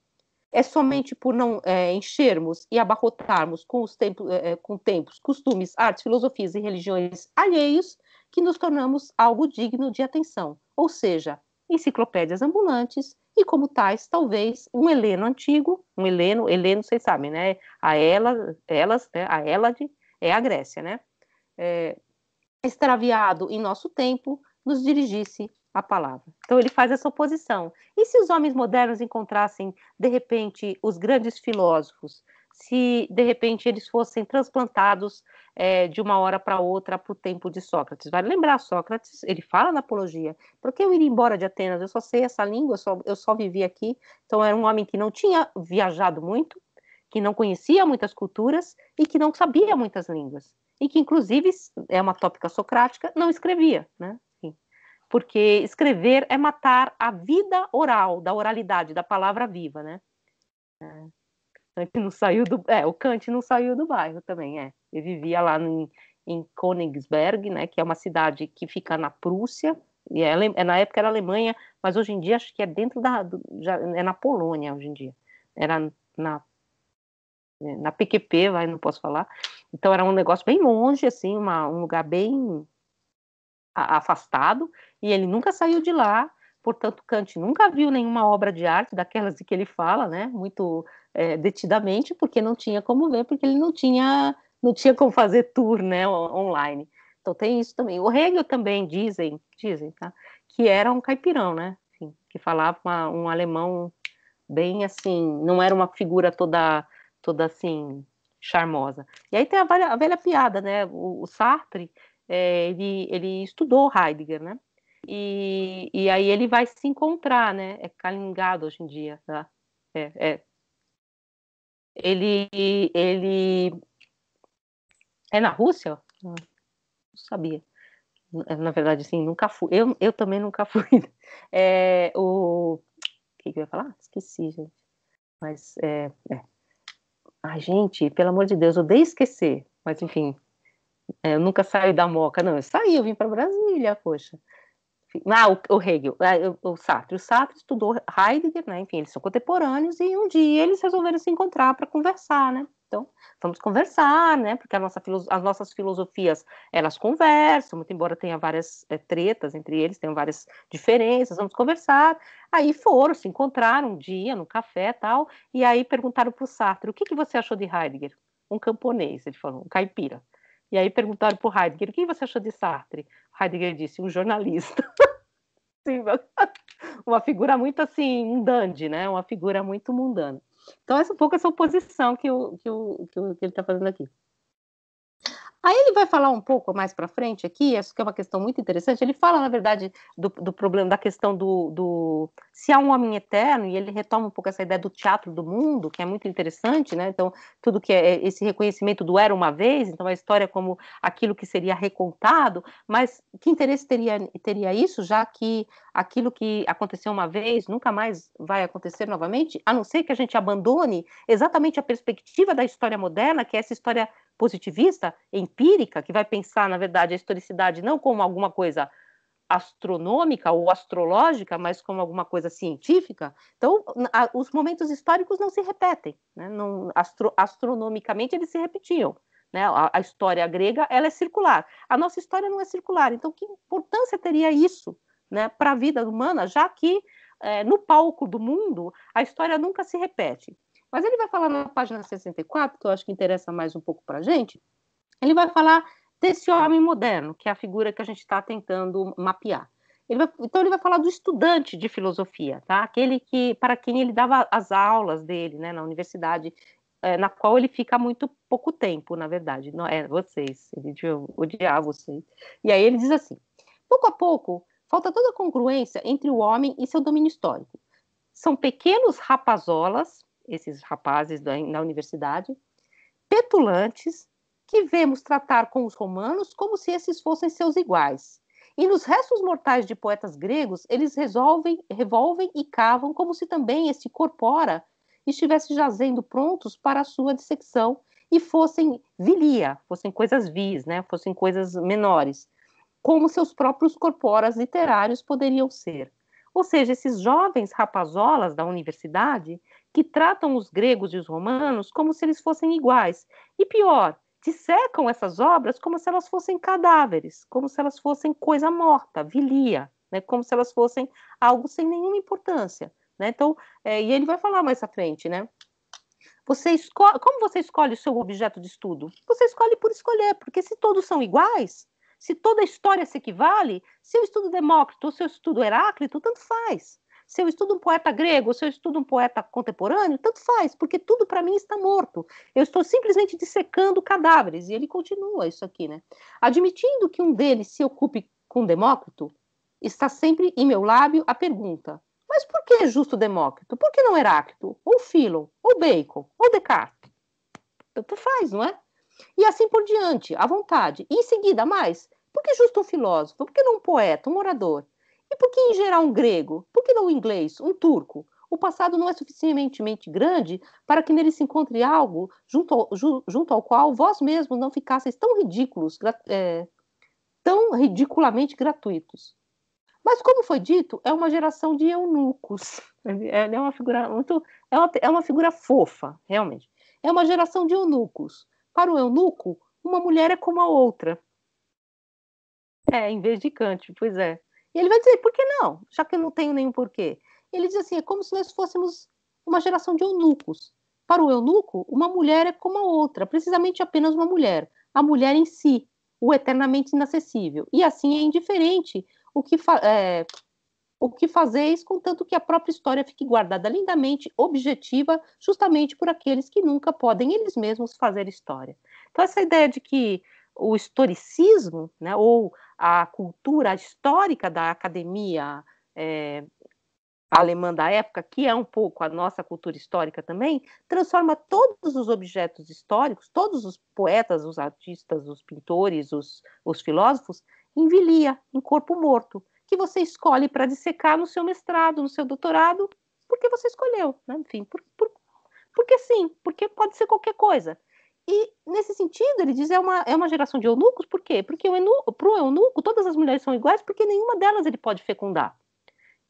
É somente por não é, enchermos e abarrotarmos com os tempos, é, é, com tempos, costumes, artes, filosofias e religiões alheios que nos tornamos algo digno de atenção, ou seja, enciclopédias ambulantes, e como tais, talvez um Heleno antigo, um Heleno, Heleno, vocês sabem, né? A ela, elas, né? a Elade é a Grécia, né? É, extraviado em nosso tempo, nos dirigisse a palavra. Então ele faz essa oposição. E se os homens modernos encontrassem de repente os grandes filósofos se de repente eles fossem transplantados é, de uma hora para outra para o tempo de Sócrates. Vale lembrar, Sócrates, ele fala na Apologia, por que eu iria embora de Atenas? Eu só sei essa língua, eu só, eu só vivi aqui. Então era um homem que não tinha viajado muito, que não conhecia muitas culturas e que não sabia muitas línguas. E que, inclusive, é uma tópica socrática, não escrevia, né? Porque escrever é matar a vida oral, da oralidade, da palavra viva, né? É. Kant né, não saiu do. É, o Kant não saiu do bairro também, é. Ele vivia lá em em Königsberg, né, que é uma cidade que fica na Prússia, e é, é, na época era Alemanha, mas hoje em dia acho que é dentro da. Do, já, é na Polônia hoje em dia. Era na. É, na PQP, vai, não posso falar. Então era um negócio bem longe, assim, uma, um lugar bem afastado, e ele nunca saiu de lá. Portanto, Kant nunca viu nenhuma obra de arte daquelas de que ele fala, né? Muito é, detidamente, porque não tinha como ver, porque ele não tinha, não tinha como fazer tour né, online. Então tem isso também. O Hegel também dizem, dizem, tá? Que era um caipirão, né? Assim, que falava uma, um alemão bem assim, não era uma figura toda, toda assim charmosa. E aí tem a velha, a velha piada, né? O, o Sartre, é, ele, ele estudou Heidegger, né? E, e aí ele vai se encontrar, né? É calingado hoje em dia, tá? É, é ele, ele é na Rússia? Ah, não sabia. Na verdade, sim. nunca fui. Eu, eu também nunca fui. É, o... que, que eu ia falar? Esqueci, gente. Mas, é, é. gente, pelo amor de Deus, odeio esquecer. Mas, enfim, é, eu nunca saí da moca, não. Eu saí, eu vim para Brasília, poxa. Ah, o, o Hegel, o, é, o Sartre. O Sartre estudou Heidegger, né? Enfim, eles são contemporâneos e um dia eles resolveram se encontrar para conversar, né? Então, vamos conversar, né? Porque nossa, as nossas filosofias, elas conversam, muito embora tenha várias é, tretas entre eles, tenham várias diferenças, vamos conversar. Aí foram, se encontraram um dia no café e tal, e aí perguntaram para o Sartre, o que, que você achou de Heidegger? Um camponês, ele falou, um caipira. E aí perguntaram para o Heidegger, o que você achou de Sartre? Heidegger disse, um jornalista. possível. Uma figura muito assim, um dandy, né? Uma figura muito mundana. Então, essa é um pouco essa oposição que, o, que, o, que ele está fazendo aqui. Aí ele vai falar um pouco mais para frente aqui, acho que é uma questão muito interessante. Ele fala, na verdade, do, do problema, da questão do, do, se há um homem eterno, e ele retoma um pouco essa ideia do teatro do mundo, que é muito interessante, né? Então, tudo que é, é esse reconhecimento do era uma vez, então a história como aquilo que seria recontado, mas que interesse teria, teria isso, já que aquilo que aconteceu uma vez nunca mais vai acontecer novamente, a não ser que a gente abandone exatamente a perspectiva da história moderna, que é essa história positivista, empírica, que vai pensar, na verdade, a historicidade não como alguma coisa astronômica ou astrológica, mas como alguma coisa científica, então a, os momentos históricos não se repetem, né? não, astro, astronomicamente eles se repetiam. Né? A, a, história grega ela é circular, a nossa história não é circular, então que importância teria isso né, para a vida humana, já que é, no palco do mundo a história nunca se repete? Mas ele vai falar na página 64, que eu acho que interessa mais um pouco para a gente, ele vai falar desse homem moderno, que é a figura que a gente está tentando mapear. Ele vai, então ele vai falar do estudante de filosofia, tá? Aquele que para quem ele dava as aulas dele, né, na universidade, é, na qual ele fica muito pouco tempo, na verdade. Não é vocês, ele devia odiar vocês. E aí ele diz assim: pouco a pouco falta toda a congruência entre o homem e seu domínio histórico. São pequenos rapazolas esses rapazes da, na universidade, petulantes, que vemos tratar com os romanos como se esses fossem seus iguais. E nos restos mortais de poetas gregos, eles resolvem, revolvem e cavam como se também esse corpora estivesse jazendo prontos para a sua dissecção e fossem vilia, fossem coisas vis, né? fossem coisas menores, como seus próprios corporas literários poderiam ser. Ou seja, esses jovens rapazolas da universidade que tratam os gregos e os romanos como se eles fossem iguais. E pior, dissecam essas obras como se elas fossem cadáveres, como se elas fossem coisa morta, vilia, né? como se elas fossem algo sem nenhuma importância. Né? Então, é, e ele vai falar mais à frente, né? Você escolhe, como você escolhe o seu objeto de estudo? Você escolhe por escolher, porque se todos são iguais, se toda a história se equivale, se eu estudo Demócrito ou se eu estudo Heráclito, tanto faz. Se eu estudo um poeta grego, se eu estudo um poeta contemporâneo, tanto faz, porque tudo para mim está morto. Eu estou simplesmente dissecando cadáveres. E ele continua isso aqui, né? Admitindo que um deles se ocupe com Demócrito, está sempre em meu lábio a pergunta: mas por que justo Demócrito? Por que não Heráclito? Ou Filo, Ou Bacon? Ou Descartes? Tanto faz, não é? E assim por diante, à vontade. E em seguida, mais: por que justo um filósofo? Por que não um poeta, um orador? E por que, em geral, um grego? Por que não um inglês, um turco? O passado não é suficientemente grande para que nele se encontre algo junto ao, ju, junto ao qual vós mesmos não ficasseis tão ridículos, é, tão ridiculamente gratuitos. Mas, como foi dito, é uma geração de eunucos. É, é uma figura muito. É uma, é uma figura fofa, realmente. É uma geração de eunucos. Para o eunuco, uma mulher é como a outra. É, em vez de Kant, pois é. E ele vai dizer, por que não? Já que eu não tenho nenhum porquê. Ele diz assim, é como se nós fôssemos uma geração de eunucos. Para o eunuco, uma mulher é como a outra, precisamente apenas uma mulher. A mulher em si, o eternamente inacessível. E assim é indiferente o que, é, o que fazeis, contanto que a própria história fique guardada lindamente, objetiva, justamente por aqueles que nunca podem eles mesmos fazer história. Então, essa ideia de que o historicismo, né, ou a cultura histórica da academia é, alemã da época, que é um pouco a nossa cultura histórica também, transforma todos os objetos históricos, todos os poetas, os artistas, os pintores, os, os filósofos, em vilia, em corpo morto, que você escolhe para dissecar no seu mestrado, no seu doutorado, porque você escolheu, né? enfim, por, por, porque sim, porque pode ser qualquer coisa. E, nesse sentido, ele diz é uma, é uma geração de eunucos, por quê? Porque para o eunuco, todas as mulheres são iguais, porque nenhuma delas ele pode fecundar.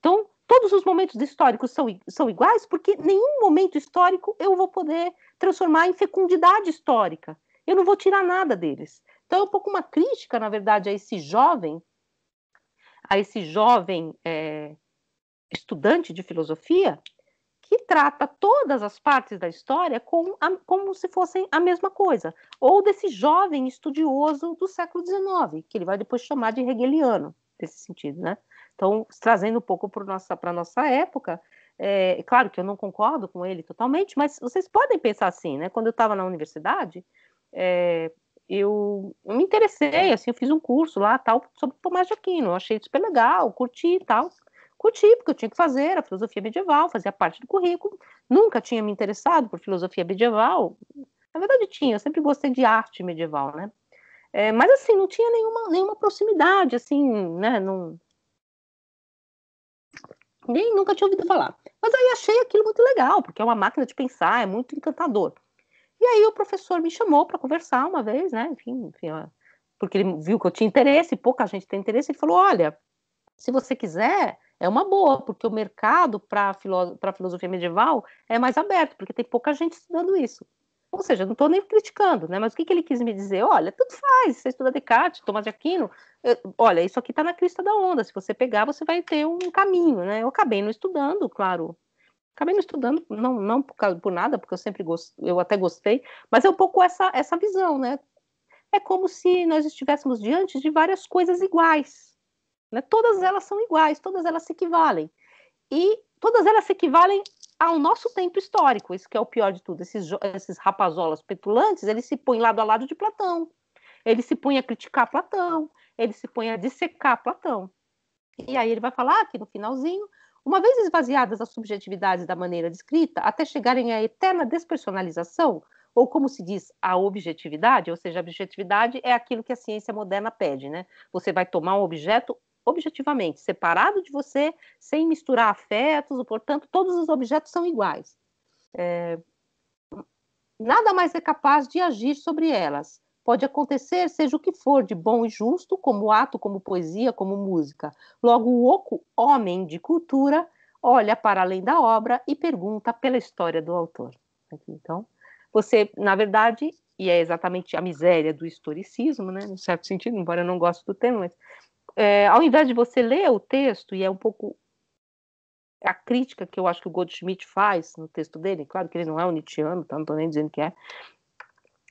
Então, todos os momentos históricos são, são iguais, porque nenhum momento histórico eu vou poder transformar em fecundidade histórica. Eu não vou tirar nada deles. Então, é um pouco uma crítica, na verdade, a esse jovem, a esse jovem é, estudante de filosofia, que trata todas as partes da história como, a, como se fossem a mesma coisa, ou desse jovem estudioso do século XIX, que ele vai depois chamar de hegeliano, nesse sentido, né? Então, trazendo um pouco para a nossa, nossa época, é, é, claro que eu não concordo com ele totalmente, mas vocês podem pensar assim, né? Quando eu estava na universidade, é, eu, eu, me interessei, assim, eu fiz um curso lá, tal, sobre Tomás de Aquino, eu achei super legal, curti e tal curti, porque eu tinha que fazer a filosofia medieval, fazia parte do currículo. Nunca tinha me interessado por filosofia medieval. Na verdade, tinha, eu sempre gostei de arte medieval, né? É, mas, assim, não tinha nenhuma, nenhuma proximidade, assim, né? Não... Nem nunca tinha ouvido falar. Mas aí achei aquilo muito legal, porque é uma máquina de pensar, é muito encantador. E aí o professor me chamou para conversar uma vez, né? Enfim, enfim porque ele viu que eu tinha interesse, pouca gente tem interesse, ele falou: olha, se você quiser, é uma boa, porque o mercado para a filo filosofia medieval é mais aberto, porque tem pouca gente estudando isso. Ou seja, não estou nem criticando, né? Mas o que, que ele quis me dizer? Olha, tudo faz, você estuda Descartes, Tomás de Aquino, eu, eh, olha, isso aqui está na crista da onda, se você pegar, você vai ter um caminho, né? Eu acabei não estudando, claro, acabei não estudando, não, não por, causa, por nada, porque eu sempre eu até gostei, mas é um pouco essa, essa visão, né? É como se nós estivéssemos diante de várias coisas iguais. Né? Todas elas são iguais, todas elas se equivalem. E todas elas se equivalem ao nosso tempo histórico, isso que é o pior de tudo. Esses, esses rapazolas petulantes, eles se põem lado a lado de Platão, eles se põem a criticar Platão, eles se põem a dissecar Platão. E aí ele vai falar aqui no finalzinho, uma vez esvaziadas as subjetividades da maneira descrita, até chegarem à eterna despersonalização, ou como se diz, a objetividade, ou seja, a objetividade é aquilo que a ciência moderna pede, né? Você vai tomar um objeto objetivamente, separado de você, sem misturar afetos, portanto, todos os objetos são iguais. É, nada mais é capaz de agir sobre elas. Pode acontecer, seja o que for, de bom e justo, como ato, como poesia, como música. Logo, o oco, homem de cultura, olha para além da obra e pergunta pela história do autor. Então, você, na verdade, e é exatamente a miséria do historicismo, né, No certo sentido, embora eu não goste do termo, mas é, ao invés de você ler o texto, e é um pouco a crítica que eu acho que o Goldschmidt faz no texto dele, claro que ele não é um Nietzscheano, tá? não estou nem dizendo que é,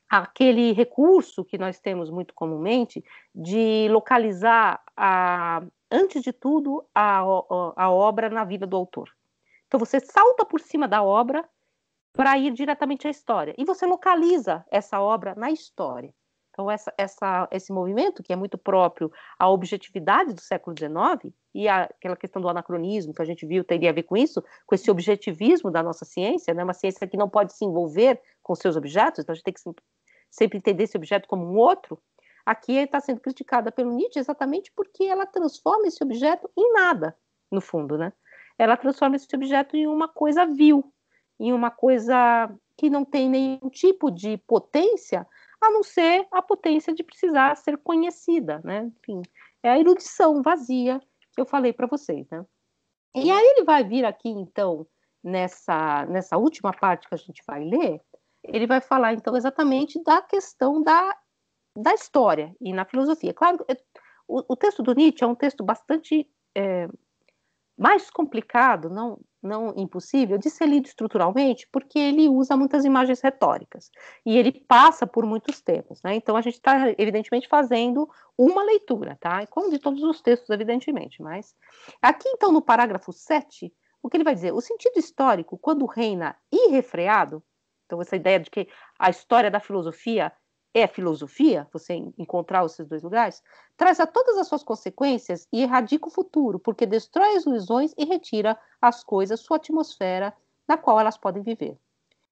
aquele recurso que nós temos muito comumente de localizar, a, antes de tudo, a, a obra na vida do autor. Então você salta por cima da obra para ir diretamente à história. E você localiza essa obra na história. Então, essa, essa, esse movimento, que é muito próprio à objetividade do século XIX, e a, aquela questão do anacronismo que a gente viu teria a ver com isso, com esse objetivismo da nossa ciência, né? uma ciência que não pode se envolver com seus objetos, então a gente tem que sempre, sempre entender esse objeto como um outro. Aqui está sendo criticada pelo Nietzsche exatamente porque ela transforma esse objeto em nada, no fundo, né? Ela transforma esse objeto em uma coisa vil, em uma coisa que não tem nenhum tipo de potência a não ser a potência de precisar ser conhecida, né? Enfim, é a erudição vazia que eu falei para vocês, né? E aí ele vai vir aqui, então, nessa, nessa última parte que a gente vai ler, ele vai falar, então, exatamente da questão da, da história e na filosofia. Claro, é, o, o texto do Nietzsche é um texto bastante é, mais complicado, não, não impossível, de ser lido estruturalmente, porque ele usa muitas imagens retóricas e ele passa por muitos temas, né? Então a gente está evidentemente fazendo uma leitura, tá? Como de todos os textos, evidentemente, mas aqui então no parágrafo 7, o que ele vai dizer? O sentido histórico, quando reina irrefreado, então essa ideia de que a história da filosofia é filosofia, você encontrar esses dois lugares, traz a todas as suas consequências e erradica o futuro, porque destrói as ilusões e retira as coisas sua atmosfera na qual elas podem viver.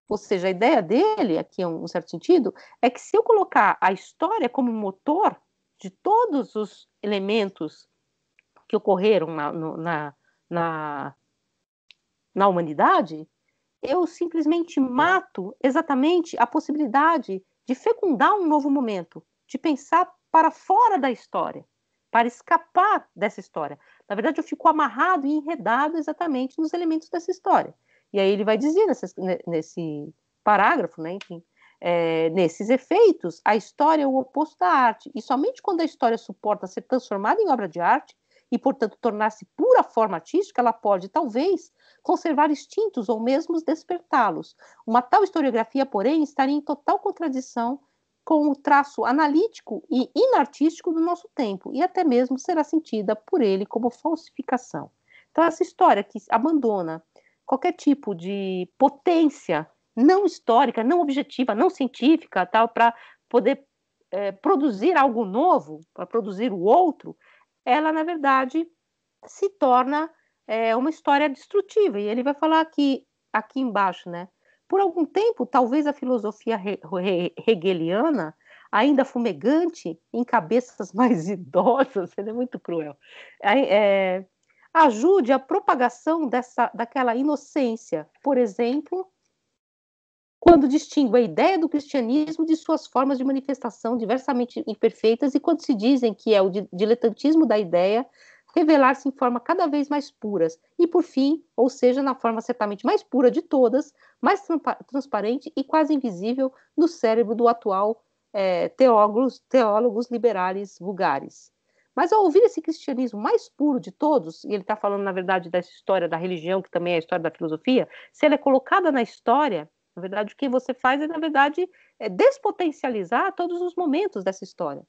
Ou seja, a ideia dele, aqui em é um certo sentido, é que se eu colocar a história como motor de todos os elementos que ocorreram na, na, na, na humanidade, eu simplesmente mato exatamente a possibilidade de fecundar um novo momento, de pensar para fora da história, para escapar dessa história. Na verdade, eu fico amarrado e enredado exatamente nos elementos dessa história. E aí ele vai dizer nesse parágrafo, né, enfim, é, nesses efeitos, a história é o oposto da arte. E somente quando a história suporta ser transformada em obra de arte e, portanto, tornar-se pura forma artística, ela pode, talvez, conservar extintos ou mesmo despertá-los. Uma tal historiografia, porém, estaria em total contradição com o traço analítico e inartístico do nosso tempo, e até mesmo será sentida por ele como falsificação. Então, essa história que abandona qualquer tipo de potência não histórica, não objetiva, não científica, tal, para poder é, produzir algo novo, para produzir o outro, ela, na verdade, se torna é, uma história destrutiva. E ele vai falar aqui, aqui embaixo, né? Por algum tempo, talvez a filosofia he he hegeliana, ainda fumegante, em cabeças mais idosas, ele é muito cruel, é, é, ajude a propagação dessa, daquela inocência. Por exemplo, quando distingue a ideia do cristianismo de suas formas de manifestação diversamente imperfeitas e quando se dizem que é o diletantismo da ideia revelar-se em forma cada vez mais puras e por fim, ou seja, na forma certamente mais pura de todas, mais transparente e quase invisível no cérebro do atual é, teólogos, teólogos liberais vulgares. Mas ao ouvir esse cristianismo mais puro de todos, e ele está falando, na verdade, dessa história da religião, que também é a história da filosofia, se ela é colocada na história, na verdade, o que você faz é, na verdade, é despotencializar todos os momentos dessa história.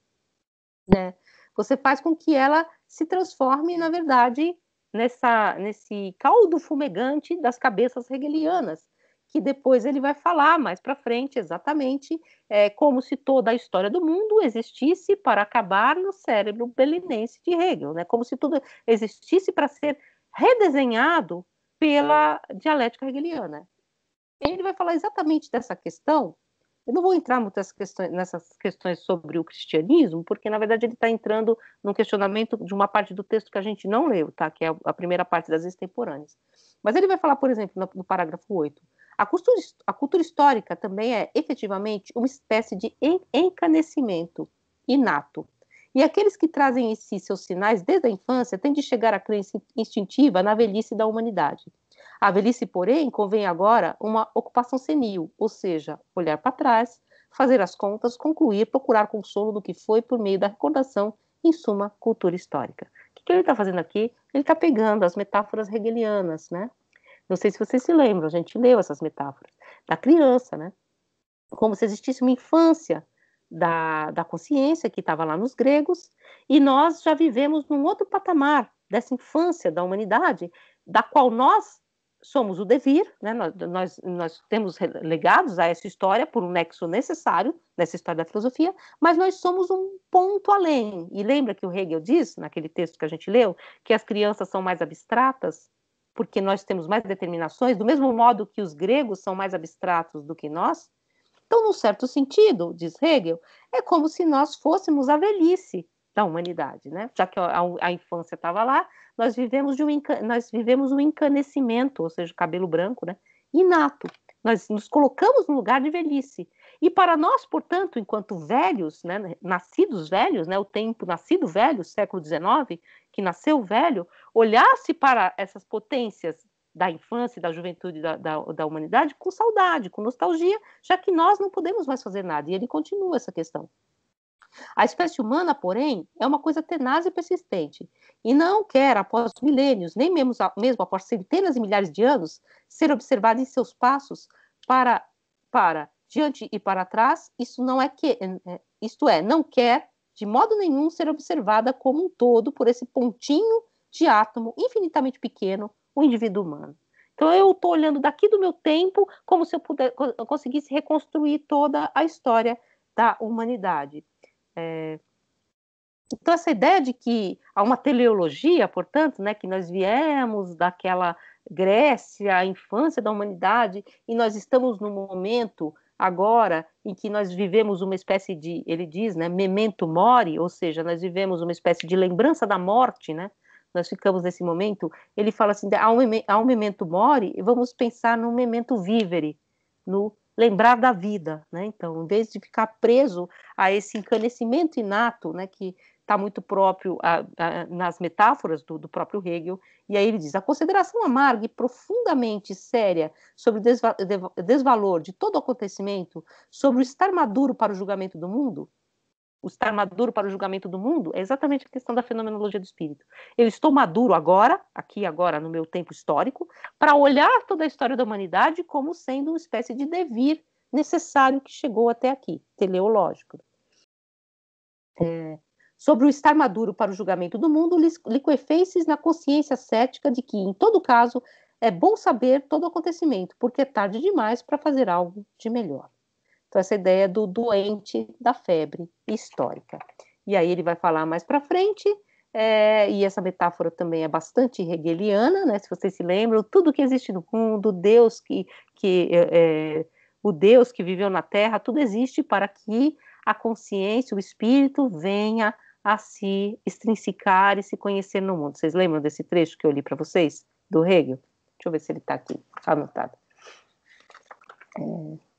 Né? Você faz com que ela se transforme, na verdade, nessa, nesse caldo fumegante das cabeças hegelianas, que depois ele vai falar mais para frente exatamente é, como se toda a história do mundo existisse para acabar no cérebro belinense de Hegel, né? como se tudo existisse para ser redesenhado pela dialética hegeliana ele vai falar exatamente dessa questão. Eu não vou entrar muito questões, nessas questões sobre o cristianismo, porque na verdade ele está entrando num questionamento de uma parte do texto que a gente não leu, tá? que é a primeira parte das extemporâneas. Mas ele vai falar, por exemplo, no, no parágrafo 8, a cultura, a cultura, histórica também é efetivamente uma espécie de encanecimento inato e aqueles que trazem em si seus sinais desde a infância têm de chegar à crença instintiva na velhice da humanidade. A velhice, porém, convém agora uma ocupação senil, ou seja, olhar para trás, fazer as contas, concluir, procurar consolo do que foi por meio da recordação, em suma, cultura histórica. O que ele está fazendo aqui? Ele está pegando as metáforas hegelianas, né? Não sei se vocês se lembram, a gente leu essas metáforas da criança, né? Como se existisse uma infância da, da consciência, que estava lá nos gregos, e nós já vivemos num outro patamar dessa infância da humanidade, da qual nós somos o devir, né? nós, nós temos legados a essa história por um nexo necessário nessa história da filosofia, mas nós somos um ponto além. E lembra que o Hegel diz, naquele texto que a gente leu, que as crianças são mais abstratas porque nós temos mais determinações, do mesmo modo que os gregos são mais abstratos do que nós, então, num certo sentido, diz Hegel, é como se nós fôssemos a velhice da humanidade, né? Já que a, a infância estava lá, nós vivemos de um nós vivemos um encanecimento, ou seja, cabelo branco, né? Inato. Nós nos colocamos no lugar de velhice. E para nós, portanto, enquanto velhos, né, nascidos velhos, né, o tempo nascido velho, século XIX, que nasceu velho, olhasse para essas potências da infância, da juventude da, da, da, humanidade com saudade, com nostalgia, já que nós não podemos mais fazer nada. E ele continua essa questão. A espécie humana, porém, é uma coisa tenaz e persistente, e não quer, após milênios, nem mesmo, mesmo após centenas e milhares de anos, ser observada em seus passos para, para diante e para trás. Isso não é que, é, é, isto é, não quer de modo nenhum ser observada como um todo por esse pontinho de átomo infinitamente pequeno o indivíduo humano. Então eu estou olhando daqui do meu tempo como se eu, puder, eu conseguisse reconstruir toda a história da humanidade. É... Então essa ideia de que há uma teleologia, portanto, né, que nós viemos daquela Grécia, a infância da humanidade, e nós estamos no momento agora em que nós vivemos uma espécie de, ele diz, né, memento mori, ou seja, nós vivemos uma espécie de lembrança da morte, né? nós ficamos nesse momento, ele fala assim, há um, há um memento mori, vamos pensar no memento vivere, no lembrar da vida, né? Então, em vez de ficar preso a esse encanecimento inato, né, que está muito próprio a, a, nas metáforas do, do, próprio Hegel, e aí ele diz: a consideração amarga e profundamente séria sobre o desva desvalor de todo acontecimento, sobre o estar maduro para o julgamento do mundo, o estar maduro para o julgamento do mundo é exatamente a questão da fenomenologia do espírito. Eu estou maduro agora, aqui agora, no meu tempo histórico, para olhar toda a história da humanidade como sendo uma espécie de devir necessário que chegou até aqui, teleológico. É, sobre o estar maduro para o julgamento do mundo, liquefeices na consciência cética de que, em todo caso, é bom saber todo acontecimento, porque é tarde demais para fazer algo de melhor. Então, essa ideia do doente da febre histórica. E aí ele vai falar mais para frente, é, e essa metáfora também é bastante hegeliana, né? Se vocês se lembram, tudo que existe no mundo, Deus que, que é, é o Deus que viveu na Terra, tudo existe para que a consciência, o espírito venha a se extrinsecar e se conhecer no mundo. Vocês lembram desse trecho que eu li para vocês do Hegel? Deixa eu ver se ele está aqui anotado. É.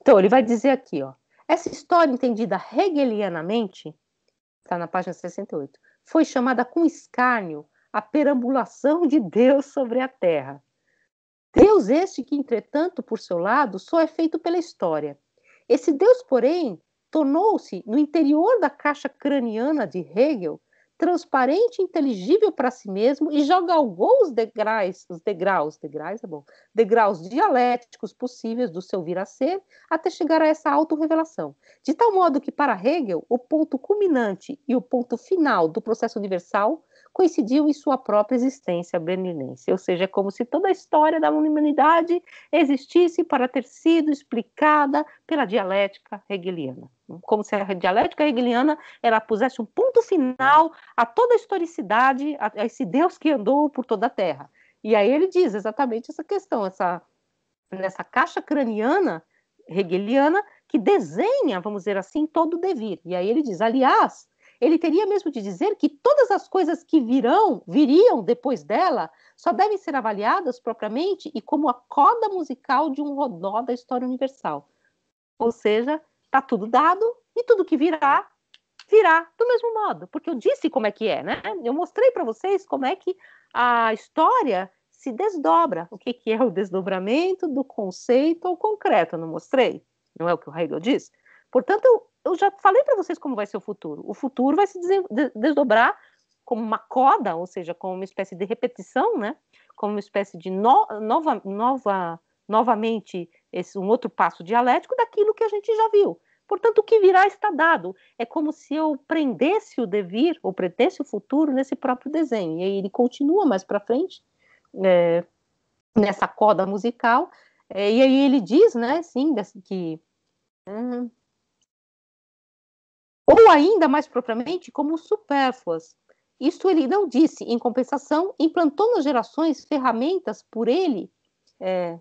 Então, ele vai dizer aqui, ó. Essa história entendida hegelianamente, está na página 68, foi chamada com escárnio a perambulação de Deus sobre a terra. Deus este que, entretanto, por seu lado, só é feito pela história. Esse Deus, porém, tornou-se, no interior da caixa craniana de Hegel, transparente, inteligível para si mesmo e joga alguns degraus, os degraus, degraus, é bom, degraus dialéticos possíveis do seu vir a ser, até chegar a essa autorrevelação. De tal modo que, para Hegel, o ponto culminante e o ponto final do processo universal coincidiu em sua própria existência berlinense. Ou seja, é como se toda a história da humanidade existisse para ter sido explicada pela dialética hegeliana como se a dialética hegeliana ela pusesse um ponto final a toda a historicidade, a, a esse Deus que andou por toda a Terra. E aí ele diz exatamente essa questão, essa nessa caixa craniana hegeliana que desenha, vamos dizer assim, todo o devir. E aí ele diz, aliás, ele teria mesmo de dizer que todas as coisas que virão, viriam depois dela, só devem ser avaliadas propriamente e como a coda musical de um rodó da história universal. Ou seja, está tudo dado e tudo que virá virá do mesmo modo, porque eu disse como é que é, né? Eu mostrei para vocês como é que a história se desdobra. O que, que é o desdobramento do conceito ao concreto? Eu não mostrei? Não é o que o Hegel diz? Portanto, eu, eu já falei para vocês como vai ser o futuro. O futuro vai se desdobrar como uma coda, ou seja, como uma espécie de repetição, né? Como uma espécie de no, nova, nova novamente esse, um outro passo dialético daquilo que a gente já viu. Portanto, o que virá está dado. É como se eu prendesse o devir, ou pretesse o futuro, nesse próprio desenho. E aí ele continua mais para frente, é, nessa coda musical. É, e aí ele diz, né, sim, que. Hum, ou ainda mais propriamente, como supérfluas. Isto ele não disse. Em compensação, implantou nas gerações ferramentas por ele. É,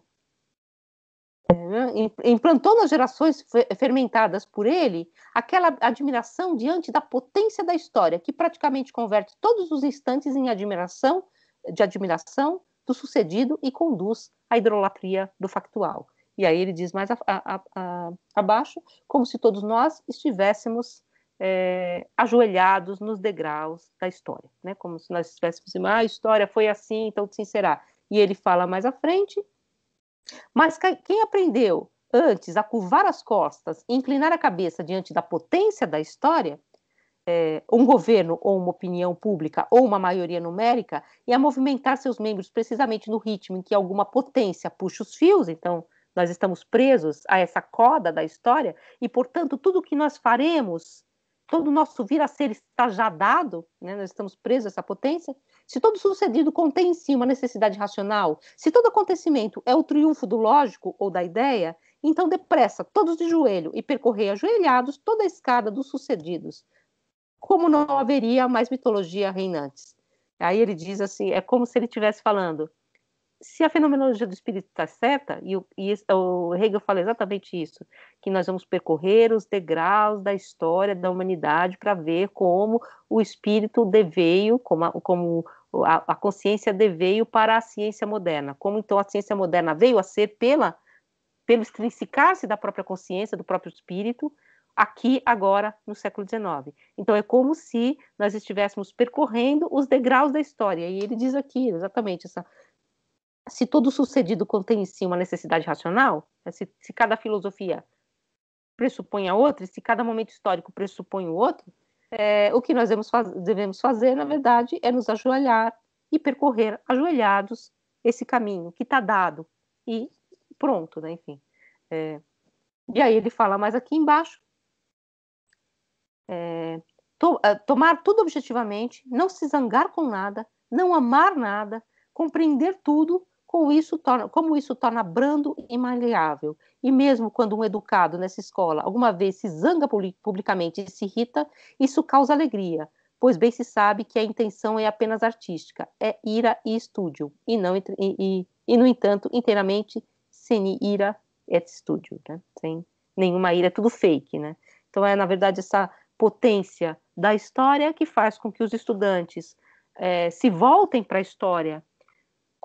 implantou né? nas gerações fermentadas por ele aquela admiração diante da potência da história, que praticamente converte todos os instantes em admiração, de admiração do sucedido e conduz à hidrolatria do factual. E aí ele diz mais a, a, a, abaixo, como se todos nós estivéssemos é, ajoelhados nos degraus da história, né? como se nós estivéssemos, ah, a história foi assim, então sim será. E ele fala mais à frente, mas quem aprendeu antes a curvar as costas e inclinar a cabeça diante da potência da história, é, um governo ou uma opinião pública ou uma maioria numérica, e a movimentar seus membros precisamente no ritmo em que alguma potência puxa os fios, então nós estamos presos a essa coda da história, e portanto tudo que nós faremos, todo o nosso vir a ser está já dado, né, nós estamos presos a essa potência, se todo sucedido contém em si uma necessidade racional, se todo acontecimento é o triunfo do lógico ou da ideia, então depressa, todos de joelho, e percorrer ajoelhados toda a escada dos sucedidos, como não haveria mais mitologia reinantes. Aí ele diz assim, é como se ele estivesse falando, se a fenomenologia do espírito está certa, e, o, e o Hegel fala exatamente isso, que nós vamos percorrer os degraus da história da humanidade para ver como o espírito deveio, como, como a, a consciência veio para a ciência moderna. Como então a ciência moderna veio a ser pela pelo extrinsicar-se da própria consciência, do próprio espírito, aqui, agora, no século XIX. Então, é como se nós estivéssemos percorrendo os degraus da história. E ele diz aqui, exatamente, essa, se todo sucedido contém em si uma necessidade racional, né, se, se cada filosofia pressupõe a outra, se cada momento histórico pressupõe o outro, é, o que nós faz, devemos fazer, na verdade, é nos ajoelhar e percorrer ajoelhados esse caminho que está dado e pronto, né? Enfim. É, e aí ele fala mais aqui embaixo. É, to, é, tomar tudo objetivamente, não se zangar com nada, não amar nada, compreender tudo como isso torna, como isso torna brando e maleável. E mesmo quando um educado nessa escola alguma vez se zanga publicamente e se irrita, isso causa alegria, pois bem se sabe que a intenção é apenas artística, é ira e estúdio, e, não, e, e, e no entanto, inteiramente sem ira et estúdio, né? sem nenhuma ira, é tudo fake. Né? Então é, na verdade, essa potência da história que faz com que os estudantes é, se voltem para a história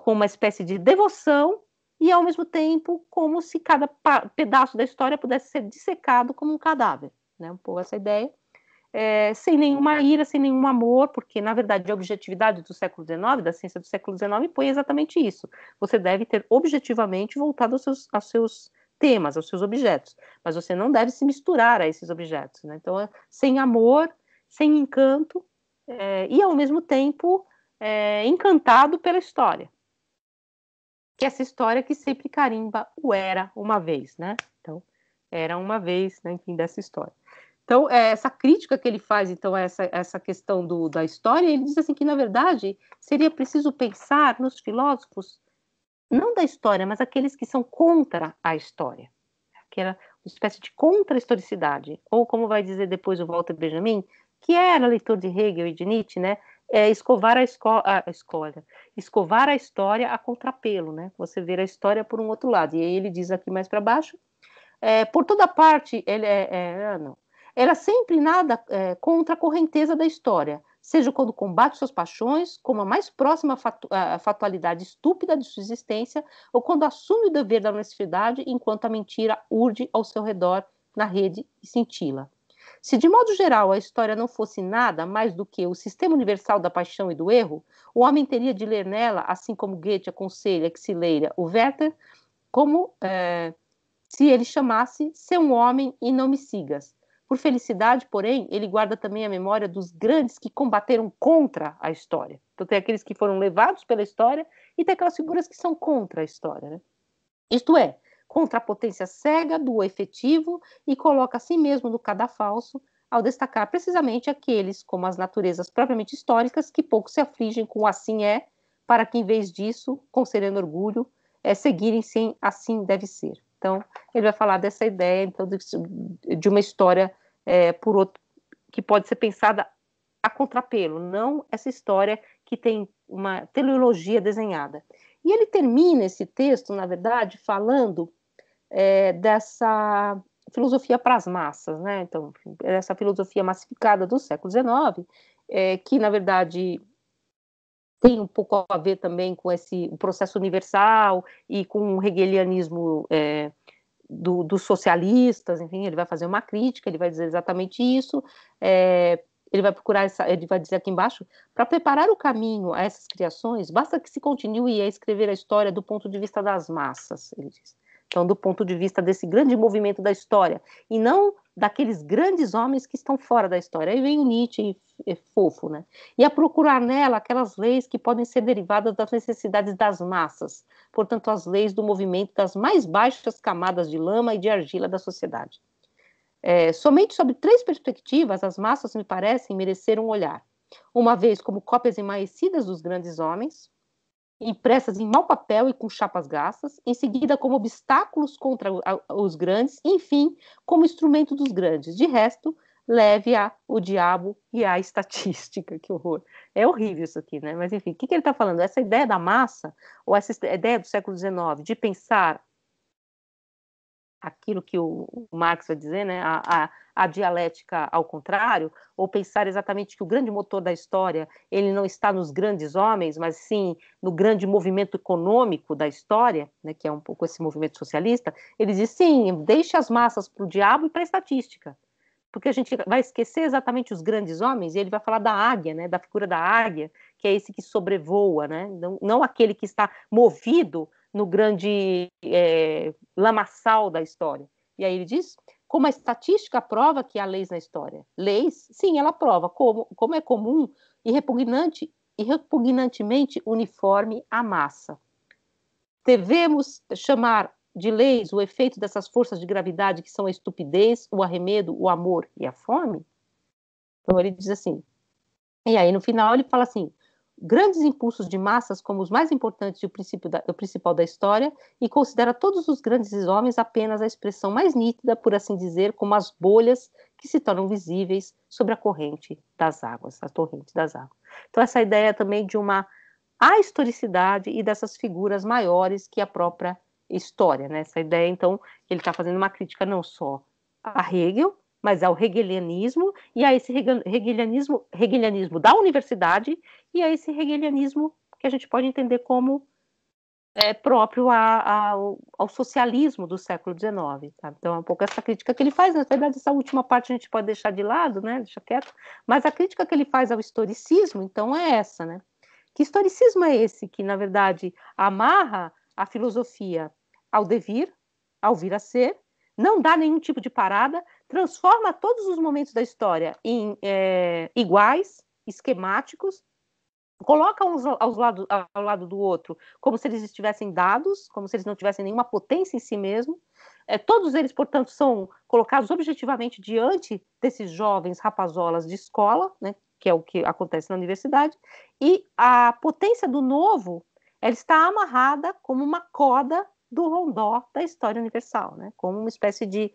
com uma espécie de devoção e, ao mesmo tempo, como se cada pedaço da história pudesse ser dissecado como um cadáver. Né? Um pouco essa ideia. É, sem nenhuma ira, sem nenhum amor, porque, na verdade, a objetividade do século XIX, da ciência do século XIX, põe exatamente isso. Você deve ter objetivamente voltado aos seus, aos seus temas, aos seus objetos, mas você não deve se misturar a esses objetos. Né? Então, é sem amor, sem encanto, é, e, ao mesmo tempo, é, encantado pela história que essa história que sempre carimba o era uma vez, né? Então, era uma vez, né, enfim, dessa história. Então, é, essa crítica que ele faz, então, a essa, essa questão do, da história, ele diz assim que, na verdade, seria preciso pensar nos filósofos, não da história, mas aqueles que são contra a história. Aquela uma espécie de contra-historicidade, ou como vai dizer depois o Walter Benjamin, que era leitor de Hegel e de Nietzsche, né? é escovar a, esco a escolha, escovar a história a contrapelo, né? Você ver a história por um outro lado. E aí ele diz aqui mais para baixo, é, por toda parte, ele é, é ah, não. Ela sempre nada é, contra a correnteza da história, seja quando combate suas paixões, como a mais próxima fatu a fatualidade estúpida de sua existência, ou quando assume o dever da honestidade enquanto a mentira urde ao seu redor na rede e cintila. Se de modo geral a história não fosse nada mais do que o sistema universal da paixão e do erro, o homem teria de ler nela, assim como Goethe aconselha que se leia o Werther, como é, se ele chamasse Ser um homem e não me sigas. Por felicidade, porém, ele guarda também a memória dos grandes que combateram contra a história. Então tem aqueles que foram levados pela história e tem aquelas figuras que são contra a história. Né? Isto é, contra a potência cega do efetivo e coloca a si mesmo no cadafalso ao destacar precisamente aqueles, como as naturezas propriamente históricas, que pouco se afligem com o assim é, para que em vez disso, com sereno orgulho, é, seguirem sem assim deve ser. Então, ele vai falar dessa ideia então, de, de uma história é, por outro, que pode ser pensada a contrapelo, não essa história que tem uma teleologia desenhada. E ele termina esse texto, na verdade, falando é, dessa filosofia para as massas, né? Então, essa filosofia massificada do século XIX, é, que na verdade tem um pouco a ver também com esse processo universal e com o hegelianismo é, do, dos socialistas, enfim, ele vai fazer uma crítica, ele vai dizer exatamente isso, é, ele vai procurar, essa, ele vai dizer aqui embaixo, para preparar o caminho a essas criações, basta que se continue a escrever a história do ponto de vista das massas, ele diz. Então, do ponto de vista desse grande movimento da história, e não daqueles grandes homens que estão fora da história. Aí vem o Nietzsche é fofo, né? E a procurar nela aquelas leis que podem ser derivadas das necessidades das massas, portanto, as leis do movimento das mais baixas camadas de lama e de argila da sociedade. É, somente sobre três perspectivas as massas me parecem merecer um olhar. Uma vez como cópias emaecidas dos grandes homens, impressas em mau papel e com chapas gastas, em seguida como obstáculos contra os grandes, enfim, como instrumento dos grandes. De resto, leve a o diabo e a estatística. Que horror. É horrível isso aqui, né? Mas enfim, o que, que ele está falando? Essa ideia da massa, ou essa ideia do século XIX de pensar aquilo que o Marx vai dizer, né, a, a, a, dialética ao contrário, ou pensar exatamente que o grande motor da história ele não está nos grandes homens, mas sim no grande movimento econômico da história, né, que é um pouco esse movimento socialista, ele diz sim, deixe as massas para o diabo e para a estatística, porque a gente vai esquecer exatamente os grandes homens e ele vai falar da águia, né, da figura da águia, que é esse que sobrevoa, né, não, não aquele que está movido no grande é, lamaçal da história. E aí ele diz: como a estatística prova que há leis na história. Leis, sim, ela prova, como, como é comum e repugnante e repugnantemente uniforme a massa. Devemos chamar de leis o efeito dessas forças de gravidade que são a estupidez, o arremedo, o amor e a fome? Então ele diz assim. E aí no final ele fala assim: grandes impulsos de massas como os mais importantes e o, da, o principal da história, e considera todos os grandes homens apenas a expressão mais nítida, por assim dizer, como as bolhas que se tornam visíveis sobre a corrente das águas, a torrente das águas. Então, essa ideia também de uma historicidade e dessas figuras maiores que a própria história, né? Essa ideia, então, ele está fazendo uma crítica não só a Hegel, mas ao é hegelianismo e a é esse hegelianismo, hegelianismo da universidade e a é esse hegelianismo que a gente pode entender como é, próprio a, a, ao, ao, socialismo do século XIX. Tá? Então, é um pouco essa crítica que ele faz. Na verdade, essa última parte a gente pode deixar de lado, né? deixa quieto, mas a crítica que ele faz ao historicismo, então, é essa. Né? Que historicismo é esse que, na verdade, amarra a filosofia ao devir, ao vir a ser, não dá nenhum tipo de parada, transforma todos os momentos da história em é, iguais, esquemáticos, coloca uns lado, ao lado do outro, como se eles estivessem dados, como se eles não tivessem nenhuma potência em si mesmo. É, todos eles, portanto, são colocados objetivamente diante desses jovens rapazolas de escola, né, que é o que acontece na universidade, e a potência do novo ela está amarrada como uma coda do rondó da história universal, né, como uma espécie de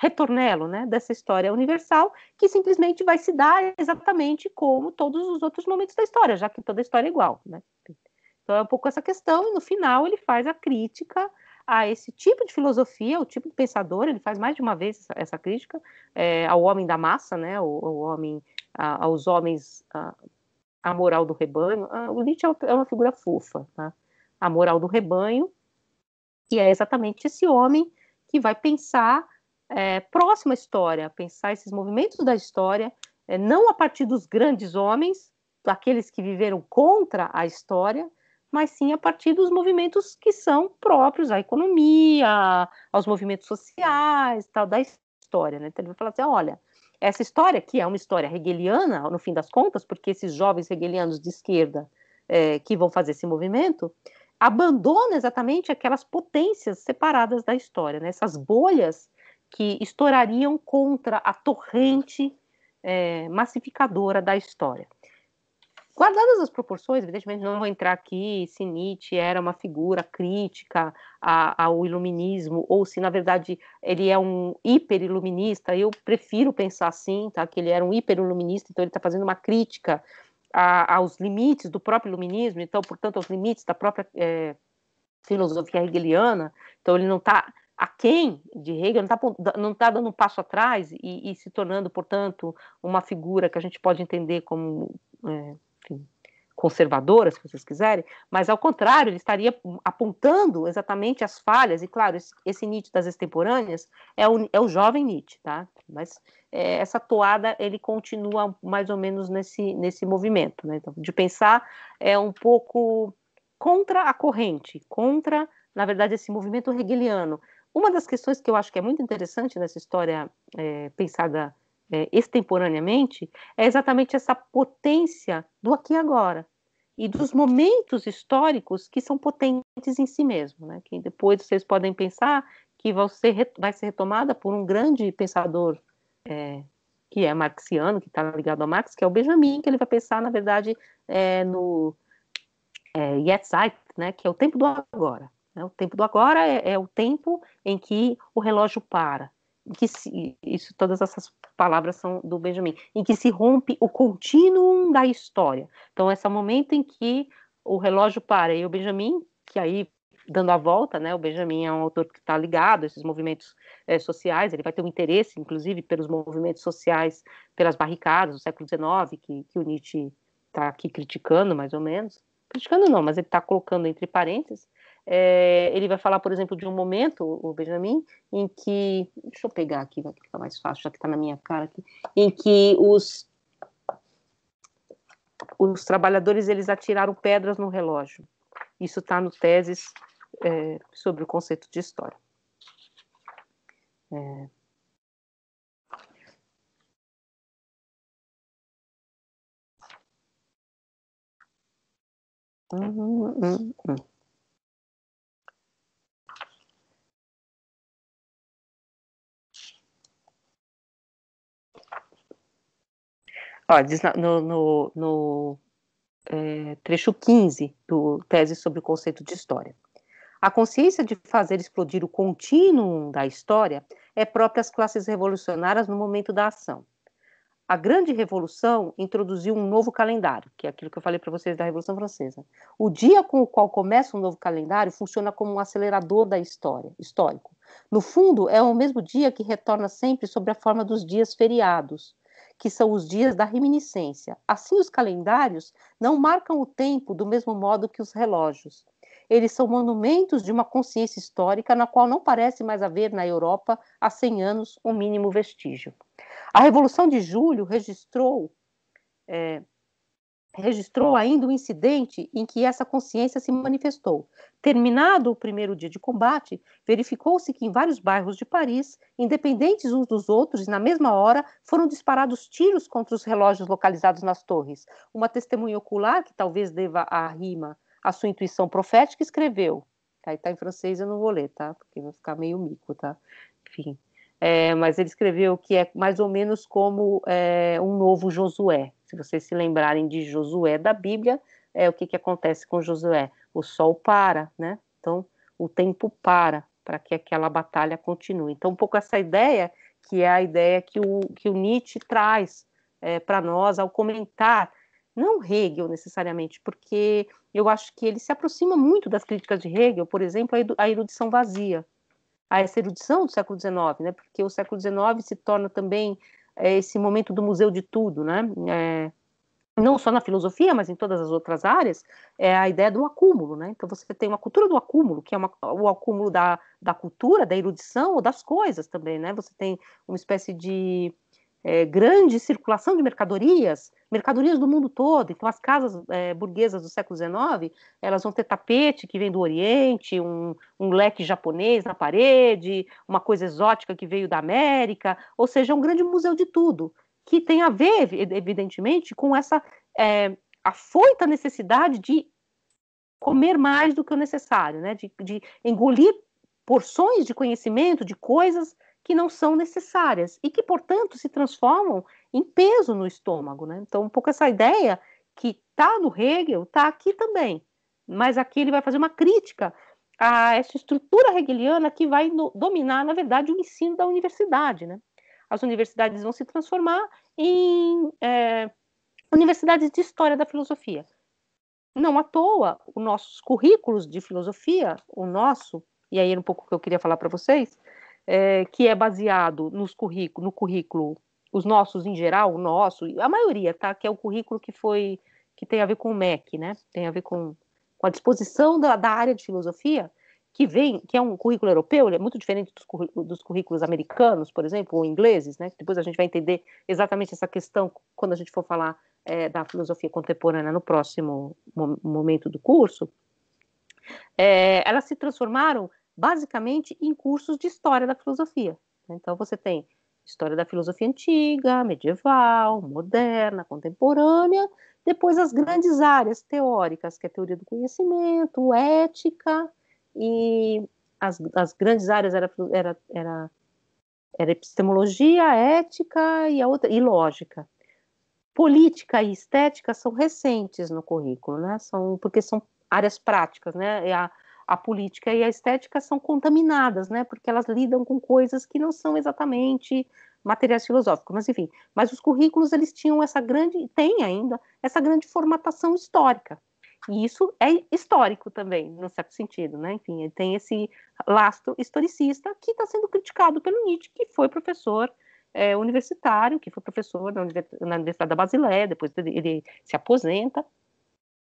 retornelo né, dessa história universal, que simplesmente vai se dar exatamente como todos os outros momentos da história, já que toda a história é igual. Né? Então é um pouco essa questão, e no final ele faz a crítica a esse tipo de filosofia, o tipo de pensador, ele faz mais de uma vez essa, essa crítica é, ao homem da massa, né, o, ao, homem, a, aos homens, a, a, moral do rebanho. Ah, o Nietzsche é, é uma figura fofa, tá? a moral do rebanho, e é exatamente esse homem que vai pensar é, à história, pensar esses movimentos da história, é, não a partir dos grandes homens, daqueles que viveram contra a história, mas sim a partir dos movimentos que são próprios à economia, aos movimentos sociais, tal, da história. Né? Então, ele vai falar assim: olha, essa história, que é uma história hegeliana, no fim das contas, porque esses jovens hegelianos de esquerda é, que vão fazer esse movimento, abandona exatamente aquelas potências separadas da história, né? essas bolhas que estourariam contra a torrente é, massificadora da história. Guardadas as proporções, evidentemente não vou entrar aqui se Nietzsche era uma figura crítica ao iluminismo ou se, na verdade, ele é um hiperiluminista. Eu prefiro pensar assim, tá? que ele era um hiperiluminista, então ele está fazendo uma crítica a, aos limites do próprio iluminismo, então, portanto, aos limites da própria é, filosofia hegeliana. Então, ele não está a quem de Hegel tá não está tá dando um passo atrás e, e, se tornando, portanto, uma figura que a gente pode entender como é, enfim, conservadora, se vocês quiserem, mas ao contrário, ele estaria apontando exatamente as falhas, e claro, esse, esse Nietzsche das extemporâneas é o, é o jovem Nietzsche, tá? Mas é, essa toada, ele continua mais ou menos nesse, nesse movimento, né? Então, de pensar é um pouco contra a corrente, contra, na verdade, esse movimento hegeliano, uma das questões que eu acho que é muito interessante nessa história é, pensada é, extemporaneamente é exatamente essa potência do aqui e agora e dos momentos históricos que são potentes em si mesmo, né? que depois vocês podem pensar que vai ser, vai ser retomada por um grande pensador é, que é marxiano, que está ligado a Marx, que é o Benjamin, que ele vai pensar, na verdade, é, no é, Yetzeit, né, que é o tempo do agora. Né? O tempo do agora é, é, o tempo em que o relógio para, em que se, isso todas essas palavras são do Benjamin, em que se rompe o contínuo da história. Então esse é o momento em que o relógio para e o Benjamin, que aí dando a volta, né? O Benjamin é um autor que está ligado a esses movimentos é, sociais, ele vai ter um interesse, inclusive, pelos movimentos sociais, pelas barricadas do século XIX, que, que o Nietzsche está aqui criticando, mais ou menos. Criticando não, mas ele está colocando entre parênteses. É, ele vai falar, por exemplo, de um momento, o Benjamin, em que. Deixa eu pegar aqui, vai ficar mais fácil, já que está na minha cara aqui. Em que os, os trabalhadores eles atiraram pedras no relógio. Isso está no Teses é, sobre o conceito de história. É. Uhum, uhum, uhum. Ó, diz no, no, no é, trecho 15 do Tese sobre o Conceito de História. A consciência de fazer explodir o contínuo da história é própria às classes revolucionárias no momento da ação. A Grande Revolução introduziu um novo calendário, que é aquilo que eu falei para vocês da Revolução Francesa. O dia com o qual começa um novo calendário funciona como um acelerador da história, histórico. No fundo, é o mesmo dia que retorna sempre sob a forma dos dias feriados, que são os dias da reminiscência. Assim, os calendários não marcam o tempo do mesmo modo que os relógios. Eles são monumentos de uma consciência histórica na qual não parece mais haver na Europa há 100 anos um mínimo vestígio. A Revolução de Julho registrou é, registrou ainda o incidente em que essa consciência se manifestou. Terminado o primeiro dia de combate, verificou-se que em vários bairros de Paris, independentes uns dos outros e na mesma hora, foram disparados tiros contra os relógios localizados nas torres. Uma testemunha ocular, que talvez deva a rima à sua intuição profética, escreveu. Aí tá em francês, eu não vou ler, tá? Porque vai ficar meio mico, tá? Enfim é, mas ele escreveu que é mais ou menos como é, um novo Josué. Se vocês se lembrarem de Josué da Bíblia, é o que, que acontece com Josué? O sol para, né? Então, o tempo para, para que aquela batalha continue. Então, um pouco essa ideia, que é a ideia que o, que o Nietzsche traz é, para nós ao comentar, não Hegel necessariamente, porque eu acho que ele se aproxima muito das críticas de Hegel, por exemplo, a erudição vazia a essa erudição do século XIX, né? Porque o século XIX se torna também é, esse momento do museu de tudo, né? É, não só na filosofia, mas em todas as outras áreas, é a ideia do acúmulo, né? Então você tem uma cultura do acúmulo, que é uma, o acúmulo da, da cultura, da erudição ou das coisas também, né? Você tem uma espécie de é, grande circulação de mercadorias mercadorias do mundo todo. Então, as casas é, burguesas do século XIX, elas vão ter tapete que vem do Oriente, um, um leque japonês na parede, uma coisa exótica que veio da América, ou seja, é um grande museu de tudo, que tem a ver, evidentemente, com essa é, afoita necessidade de comer mais do que o necessário, né? de, de engolir porções de conhecimento, de coisas que não são necessárias e que, portanto, se transformam em peso no estômago. Né? Então, um pouco essa ideia que está no Hegel está aqui também, mas aqui ele vai fazer uma crítica a essa estrutura hegeliana que vai no, dominar, na verdade, o ensino da universidade. Né? As universidades vão se transformar em é, universidades de história da filosofia. Não à toa, os nossos currículos de filosofia, o nosso, e aí era um pouco o que eu queria falar para vocês, é, que é baseado nos currículo, no currículo, os nossos em geral, o nosso, a maioria, tá? Que é o currículo que foi que tem a ver com o MEC, né? Tem a ver com, com a disposição da, da área de filosofia que vem, que é um currículo europeu, ele é muito diferente dos, dos currículos americanos, por exemplo, ou ingleses, né? Depois a gente vai entender exatamente essa questão quando a gente for falar é, da filosofia contemporânea no próximo momento do curso. É, elas se transformaram basicamente em cursos de história da filosofia. Né? Então você tem história da filosofia antiga, medieval, moderna, contemporânea, depois as grandes áreas teóricas, que é a teoria do conhecimento, ética, e as, as grandes áreas era, era, era, era epistemologia, ética e, a outra, e lógica. Política e estética são recentes no currículo, né? são, porque são áreas práticas, né? a, a política e a estética são contaminadas, né? Porque elas lidam com coisas que não são exatamente materiais filosóficos, mas enfim. Mas os currículos eles tinham essa grande, tem ainda essa grande formatação histórica. E isso é histórico também, no certo sentido, né? Enfim, ele tem esse lastro historicista que está sendo criticado pelo Nietzsche, que foi professor é, universitário, que foi professor na, Universidade da Basileia, depois ele, ele se aposenta,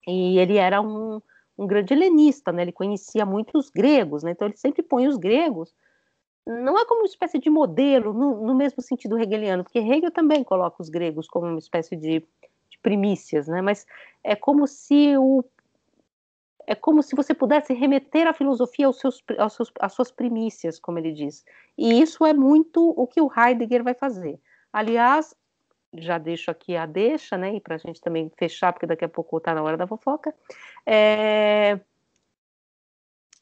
e ele era um, um grande helenista, né? Ele conhecia muito os gregos, né? Então ele sempre põe os gregos não é como uma espécie de modelo no, no, mesmo sentido hegeliano, porque Hegel também coloca os gregos como uma espécie de, de, primícias, né? Mas é como se o é como se você pudesse remeter a filosofia aos seus, aos seus, às suas primícias, como ele diz. E isso é muito o que o Heidegger vai fazer. Aliás, já deixo aqui a deixa, né? E para a gente também fechar, porque daqui a pouco está na hora da fofoca. É...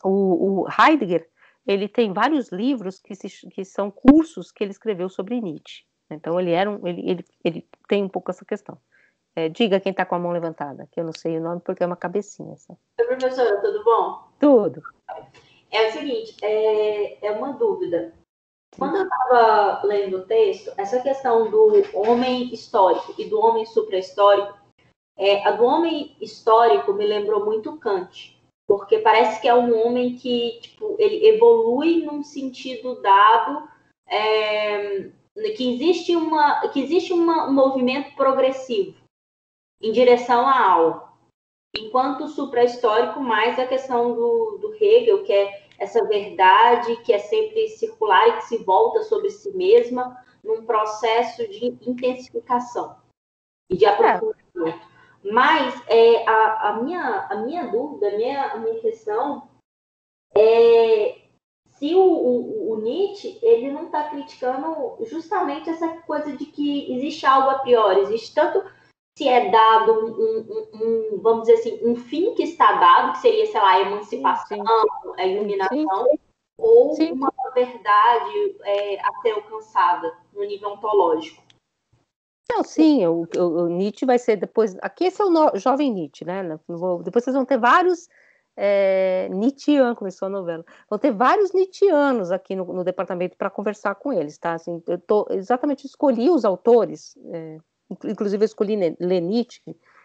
O, o, Heidegger ele tem vários livros que, se, que são cursos que ele escreveu sobre Nietzsche. Né. Então ele era um, ele, ele, ele tem um pouco essa questão. É, diga quem está com a mão levantada, que eu não sei o nome porque é uma cabecinha. Só. Oi, professora, tudo bom? Tudo. É o seguinte, é, é uma dúvida. Quando eu estava lendo o texto, essa questão do homem histórico e do homem suprahistórico, é, a do homem histórico me lembrou muito Kant, porque parece que é um homem que tipo, ele evolui num sentido dado, é, que existe, uma, que existe uma, um movimento progressivo em direção a algo. Enquanto o suprahistórico, mais a questão do, do Hegel, que é essa verdade que é sempre circular e que se volta sobre si mesma num processo de intensificação e de é. aprofundamento. É. Mas é, a, a, minha, a minha dúvida, a minha, a minha questão é se o, o, o Nietzsche ele não está criticando justamente essa coisa de que existe algo a priori, existe tanto se é dado um, um, um, vamos dizer assim, um fim que está dado, que seria, sei lá, a emancipação, sim, sim. a iluminação, sim, ou uma verdade é, a ser alcançada no nível ontológico. Não, sim, o, o, o, Nietzsche vai ser depois. Aqui esse é o no, jovem Nietzsche, né? Vou, depois vocês vão ter vários. É, Nietzschean, começou a novela. Vão ter vários Nietzscheanos aqui no, no departamento para conversar com eles, tá? Assim, eu tô, exatamente escolhi os autores. É, inclusive eu escolhi ler Nietzsche,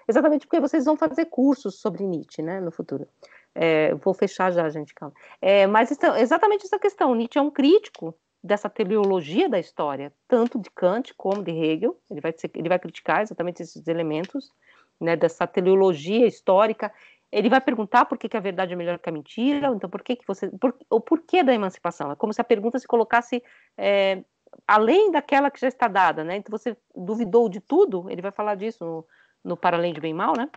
exatamente porque vocês vão fazer cursos sobre Nietzsche, né, no futuro. É, vou fechar já, gente, calma. É, mas então, exatamente essa questão, Nietzsche é um crítico dessa teleologia da história, tanto de Kant como de Hegel, ele vai, ele vai criticar exatamente esses elementos, né, dessa teleologia histórica, ele vai perguntar por que, que a verdade é melhor que a mentira, então por que, que você, por, o porquê da emancipação, é como se a pergunta se colocasse é, além daquela que já está dada, né? Então você duvidou de tudo, ele vai falar disso no, no Para Além de Bem Mal, né?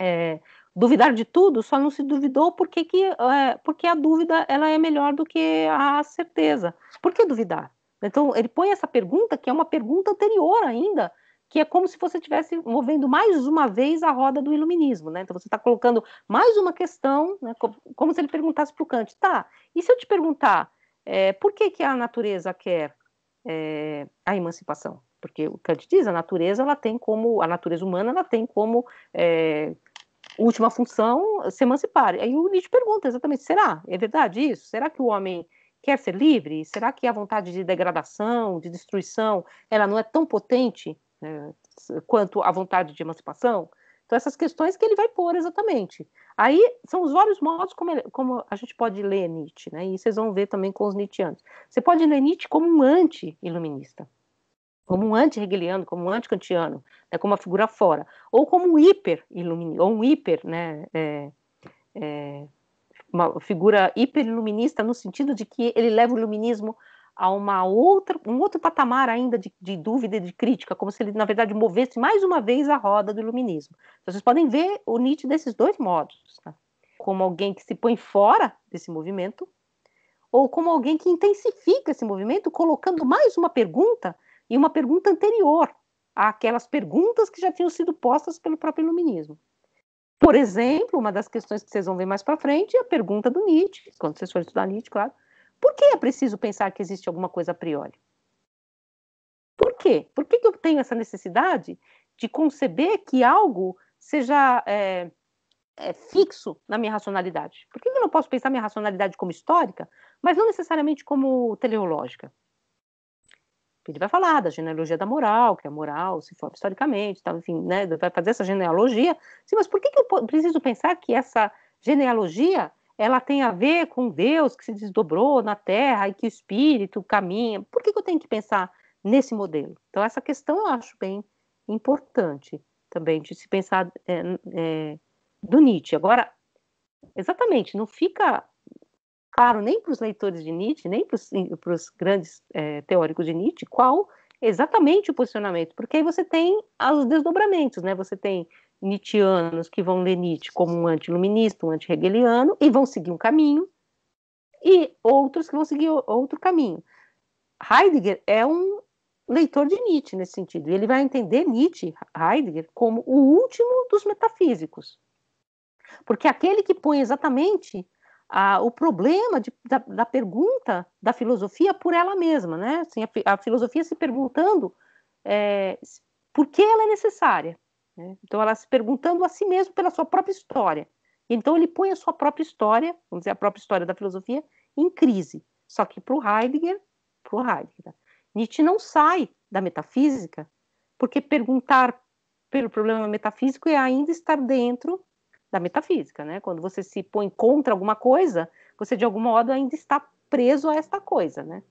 É, duvidar de tudo, só não se duvidou porque, que, é, porque a dúvida ela é melhor do que a certeza. Por que duvidar? Então ele põe essa pergunta que é uma pergunta anterior ainda, que é como se você estivesse movendo mais uma vez a roda do iluminismo, né? Então você está colocando mais uma questão, né? como se ele perguntasse para o Kant, tá? E se eu te perguntar é, por que que a natureza quer é, a emancipação, porque o Kant diz, a natureza ela tem como a natureza humana ela tem como é, última função se emancipar. Aí o Nietzsche pergunta exatamente: será? É verdade isso? Será que o homem quer ser livre? Será que a vontade de degradação, de destruição, ela não é tão potente é, quanto a vontade de emancipação? Então, essas questões que ele vai pôr exatamente. Aí são os vários modos como, ele, como a gente pode ler Nietzsche, né? E vocês vão ver também com os Nietzscheanos. Você pode ler Nietzsche como um anti-iluminista, como um anti-hegeliano, como um anti-kantiano, né? como uma figura fora, ou como um hiper-iluminista, ou um hiper, né? É, é, uma figura hiper-iluminista no sentido de que ele leva o iluminismo a uma outra, um outro patamar ainda de, de dúvida e de crítica, como se ele, na verdade, movesse mais uma vez a roda do iluminismo. Então, vocês podem ver o Nietzsche desses dois modos, tá? como alguém que se põe fora desse movimento, ou como alguém que intensifica esse movimento, colocando mais uma pergunta e uma pergunta anterior àquelas perguntas que já tinham sido postas pelo próprio iluminismo. Por exemplo, uma das questões que vocês vão ver mais para frente é a pergunta do Nietzsche, quando vocês forem estudar Nietzsche, claro, por que é preciso pensar que existe alguma coisa a priori? Por quê? Por que, eu tenho essa necessidade de conceber que algo seja é, é, fixo na minha racionalidade? Por que eu não posso pensar minha racionalidade como histórica, mas não necessariamente como teleológica? Ele vai falar da genealogia da moral, que é a moral se forma historicamente, enfim, né, vai fazer essa genealogia. Sim, mas por que, que eu preciso pensar que essa genealogia ela tem a ver com Deus que se desdobrou na Terra e que o Espírito caminha. Por que, que eu tenho que pensar nesse modelo? Então, essa questão eu acho bem importante também de se pensar é, é, do Nietzsche. Agora, exatamente, não fica claro nem para os leitores de Nietzsche, nem para os grandes é, teóricos de Nietzsche, qual exatamente o posicionamento, porque aí você tem os desdobramentos, né? Você tem Nietzscheanos que vão ler Nietzsche como um antiluminista, um anti-hegeliano, e vão seguir um caminho, e outros que vão seguir outro caminho. Heidegger é um leitor de Nietzsche nesse sentido, e ele vai entender Nietzsche, Heidegger, como o último dos metafísicos. Porque aquele que põe exatamente a, o problema de, da, da, pergunta da filosofia por ela mesma, né? Assim, a, a filosofia se perguntando é, por que ela é necessária né? Então, ela se perguntando a si mesmo pela sua própria história. Então, ele põe a sua própria história, vamos dizer, a própria história da filosofia, em crise. Só que para o Heidegger, para Heidegger, Nietzsche não sai da metafísica, porque perguntar pelo problema metafísico é ainda estar dentro da metafísica, né? Quando você se põe contra alguma coisa, você de algum modo ainda está preso a esta coisa, né?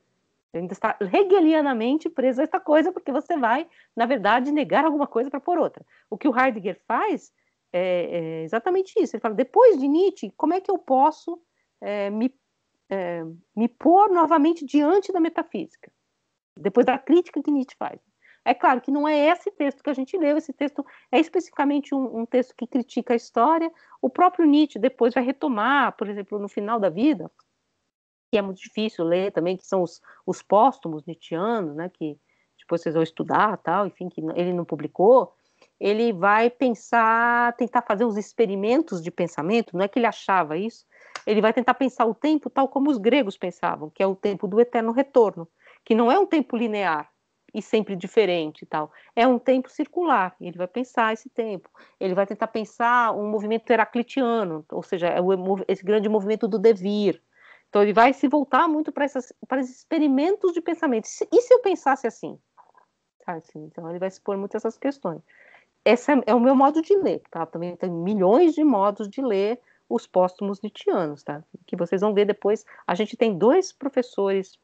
ainda está hegelianamente preso a esta coisa, porque você vai, na verdade, negar alguma coisa para pôr outra. O que o Heidegger faz é, é, exatamente isso. Ele fala, depois de Nietzsche, como é que eu posso é, me, é, me pôr novamente diante da metafísica? Depois da crítica que Nietzsche faz. É claro que não é esse texto que a gente leu, esse texto é especificamente um, um, texto que critica a história. O próprio Nietzsche depois vai retomar, por exemplo, no final da vida, que é muito difícil ler também, que são os, os póstumos Nietzscheanos, né, que depois vocês vão estudar, tal, enfim, que ele não publicou, ele vai pensar, tentar fazer os experimentos de pensamento, não é que ele achava isso, ele vai tentar pensar o tempo tal como os gregos pensavam, que é o tempo do eterno retorno, que não é um tempo linear e sempre diferente e tal, é um tempo circular, ele vai pensar esse tempo, ele vai tentar pensar um movimento heraclitiano, ou seja, é esse grande movimento do devir, então ele vai se voltar muito para esses experimentos de pensamento. E se eu pensasse assim? Assim, então ele vai se pôr muito essas questões. Esse é, é, o meu modo de ler, tá? Também tem milhões de modos de ler os póstumos nietzscheanos, tá? Que vocês vão ver depois. A gente tem dois professores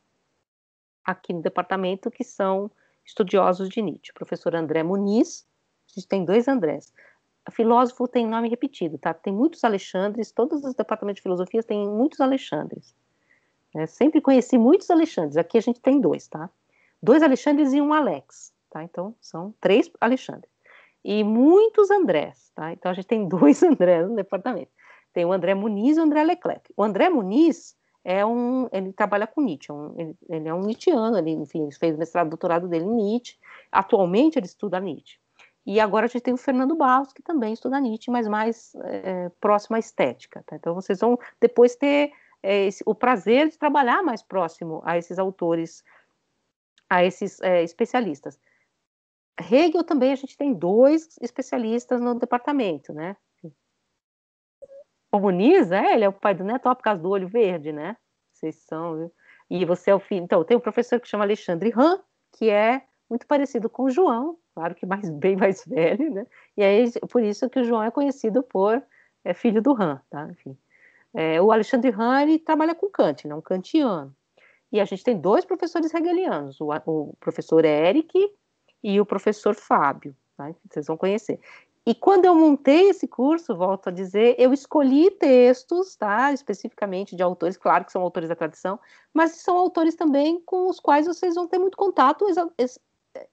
aqui no departamento que são estudiosos de Nietzsche. O professor André Muniz, a gente tem dois Andrés filósofo tem nome repetido, tá? Tem muitos Alexandres, todos os departamentos de filosofia têm muitos Alexandres. Né? Sempre conheci muitos Alexandres, aqui a gente tem dois, tá? Dois Alexandres e um Alex, tá? Então, são três Alexandres. E muitos Andrés, tá? Então, a gente tem dois Andrés no departamento. Tem o André Muniz e o André Leclerc. O André Muniz é um, ele trabalha com Nietzsche, é um, ele, ele, é um Nietzscheano, ele, enfim, ele fez o mestrado, doutorado dele em Nietzsche. Atualmente, ele estuda Nietzsche. E agora a gente tem o Fernando Barros, que também estuda Nietzsche, mas mais é, próximo à estética. Tá? Então vocês vão depois ter é, esse, o prazer de trabalhar mais próximo a esses autores, a esses é, especialistas. Hegel também a gente tem dois especialistas no departamento, né? O Muniz, é, ele é o pai do Neto, por causa do olho verde, né? Vocês são, viu? E você é o filho. Então, tem um professor que chama Alexandre Han, que é muito parecido com João, claro que mais bem mais velho, né? E aí por isso que o João é conhecido por é, filho do Han, tá? Enfim, é, o Alexandre Han ele trabalha com Kant, ele é um kantiano. E a gente tem dois professores hegelianos, o, o professor Eric e o professor Fábio, tá? vocês vão conhecer. E quando eu montei esse curso, volto a dizer, eu escolhi textos, tá, especificamente de autores, claro que são autores da tradição, mas são autores também com os quais vocês vão ter muito contato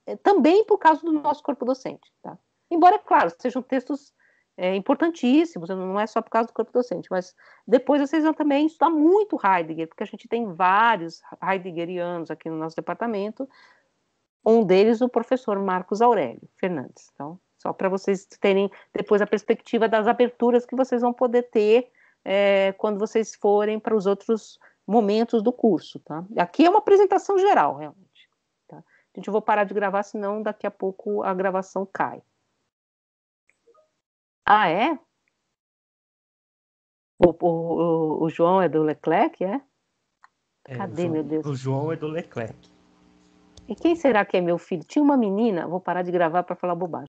é, também por causa do nosso corpo docente. Tá? Embora, claro, sejam textos é, importantíssimos, não é só por causa do corpo docente, mas depois vocês vão também estudar muito Heidegger, porque a gente tem vários heideggerianos aqui no nosso departamento, um deles o professor Marcos Aurélio Fernandes. Então, só para vocês terem depois a perspectiva das aberturas que vocês vão poder ter é, quando vocês forem para os outros momentos do curso. Tá? Aqui é uma apresentação geral, realmente. Gente, eu vou parar de gravar, senão daqui a pouco a gravação cai. Ah, é? O, o, o João é do Leclerc, é? é Cadê, é, João, meu Deus? O João é do Leclerc. E quem será que é meu filho? Tinha uma menina, vou parar de gravar para falar bobagem.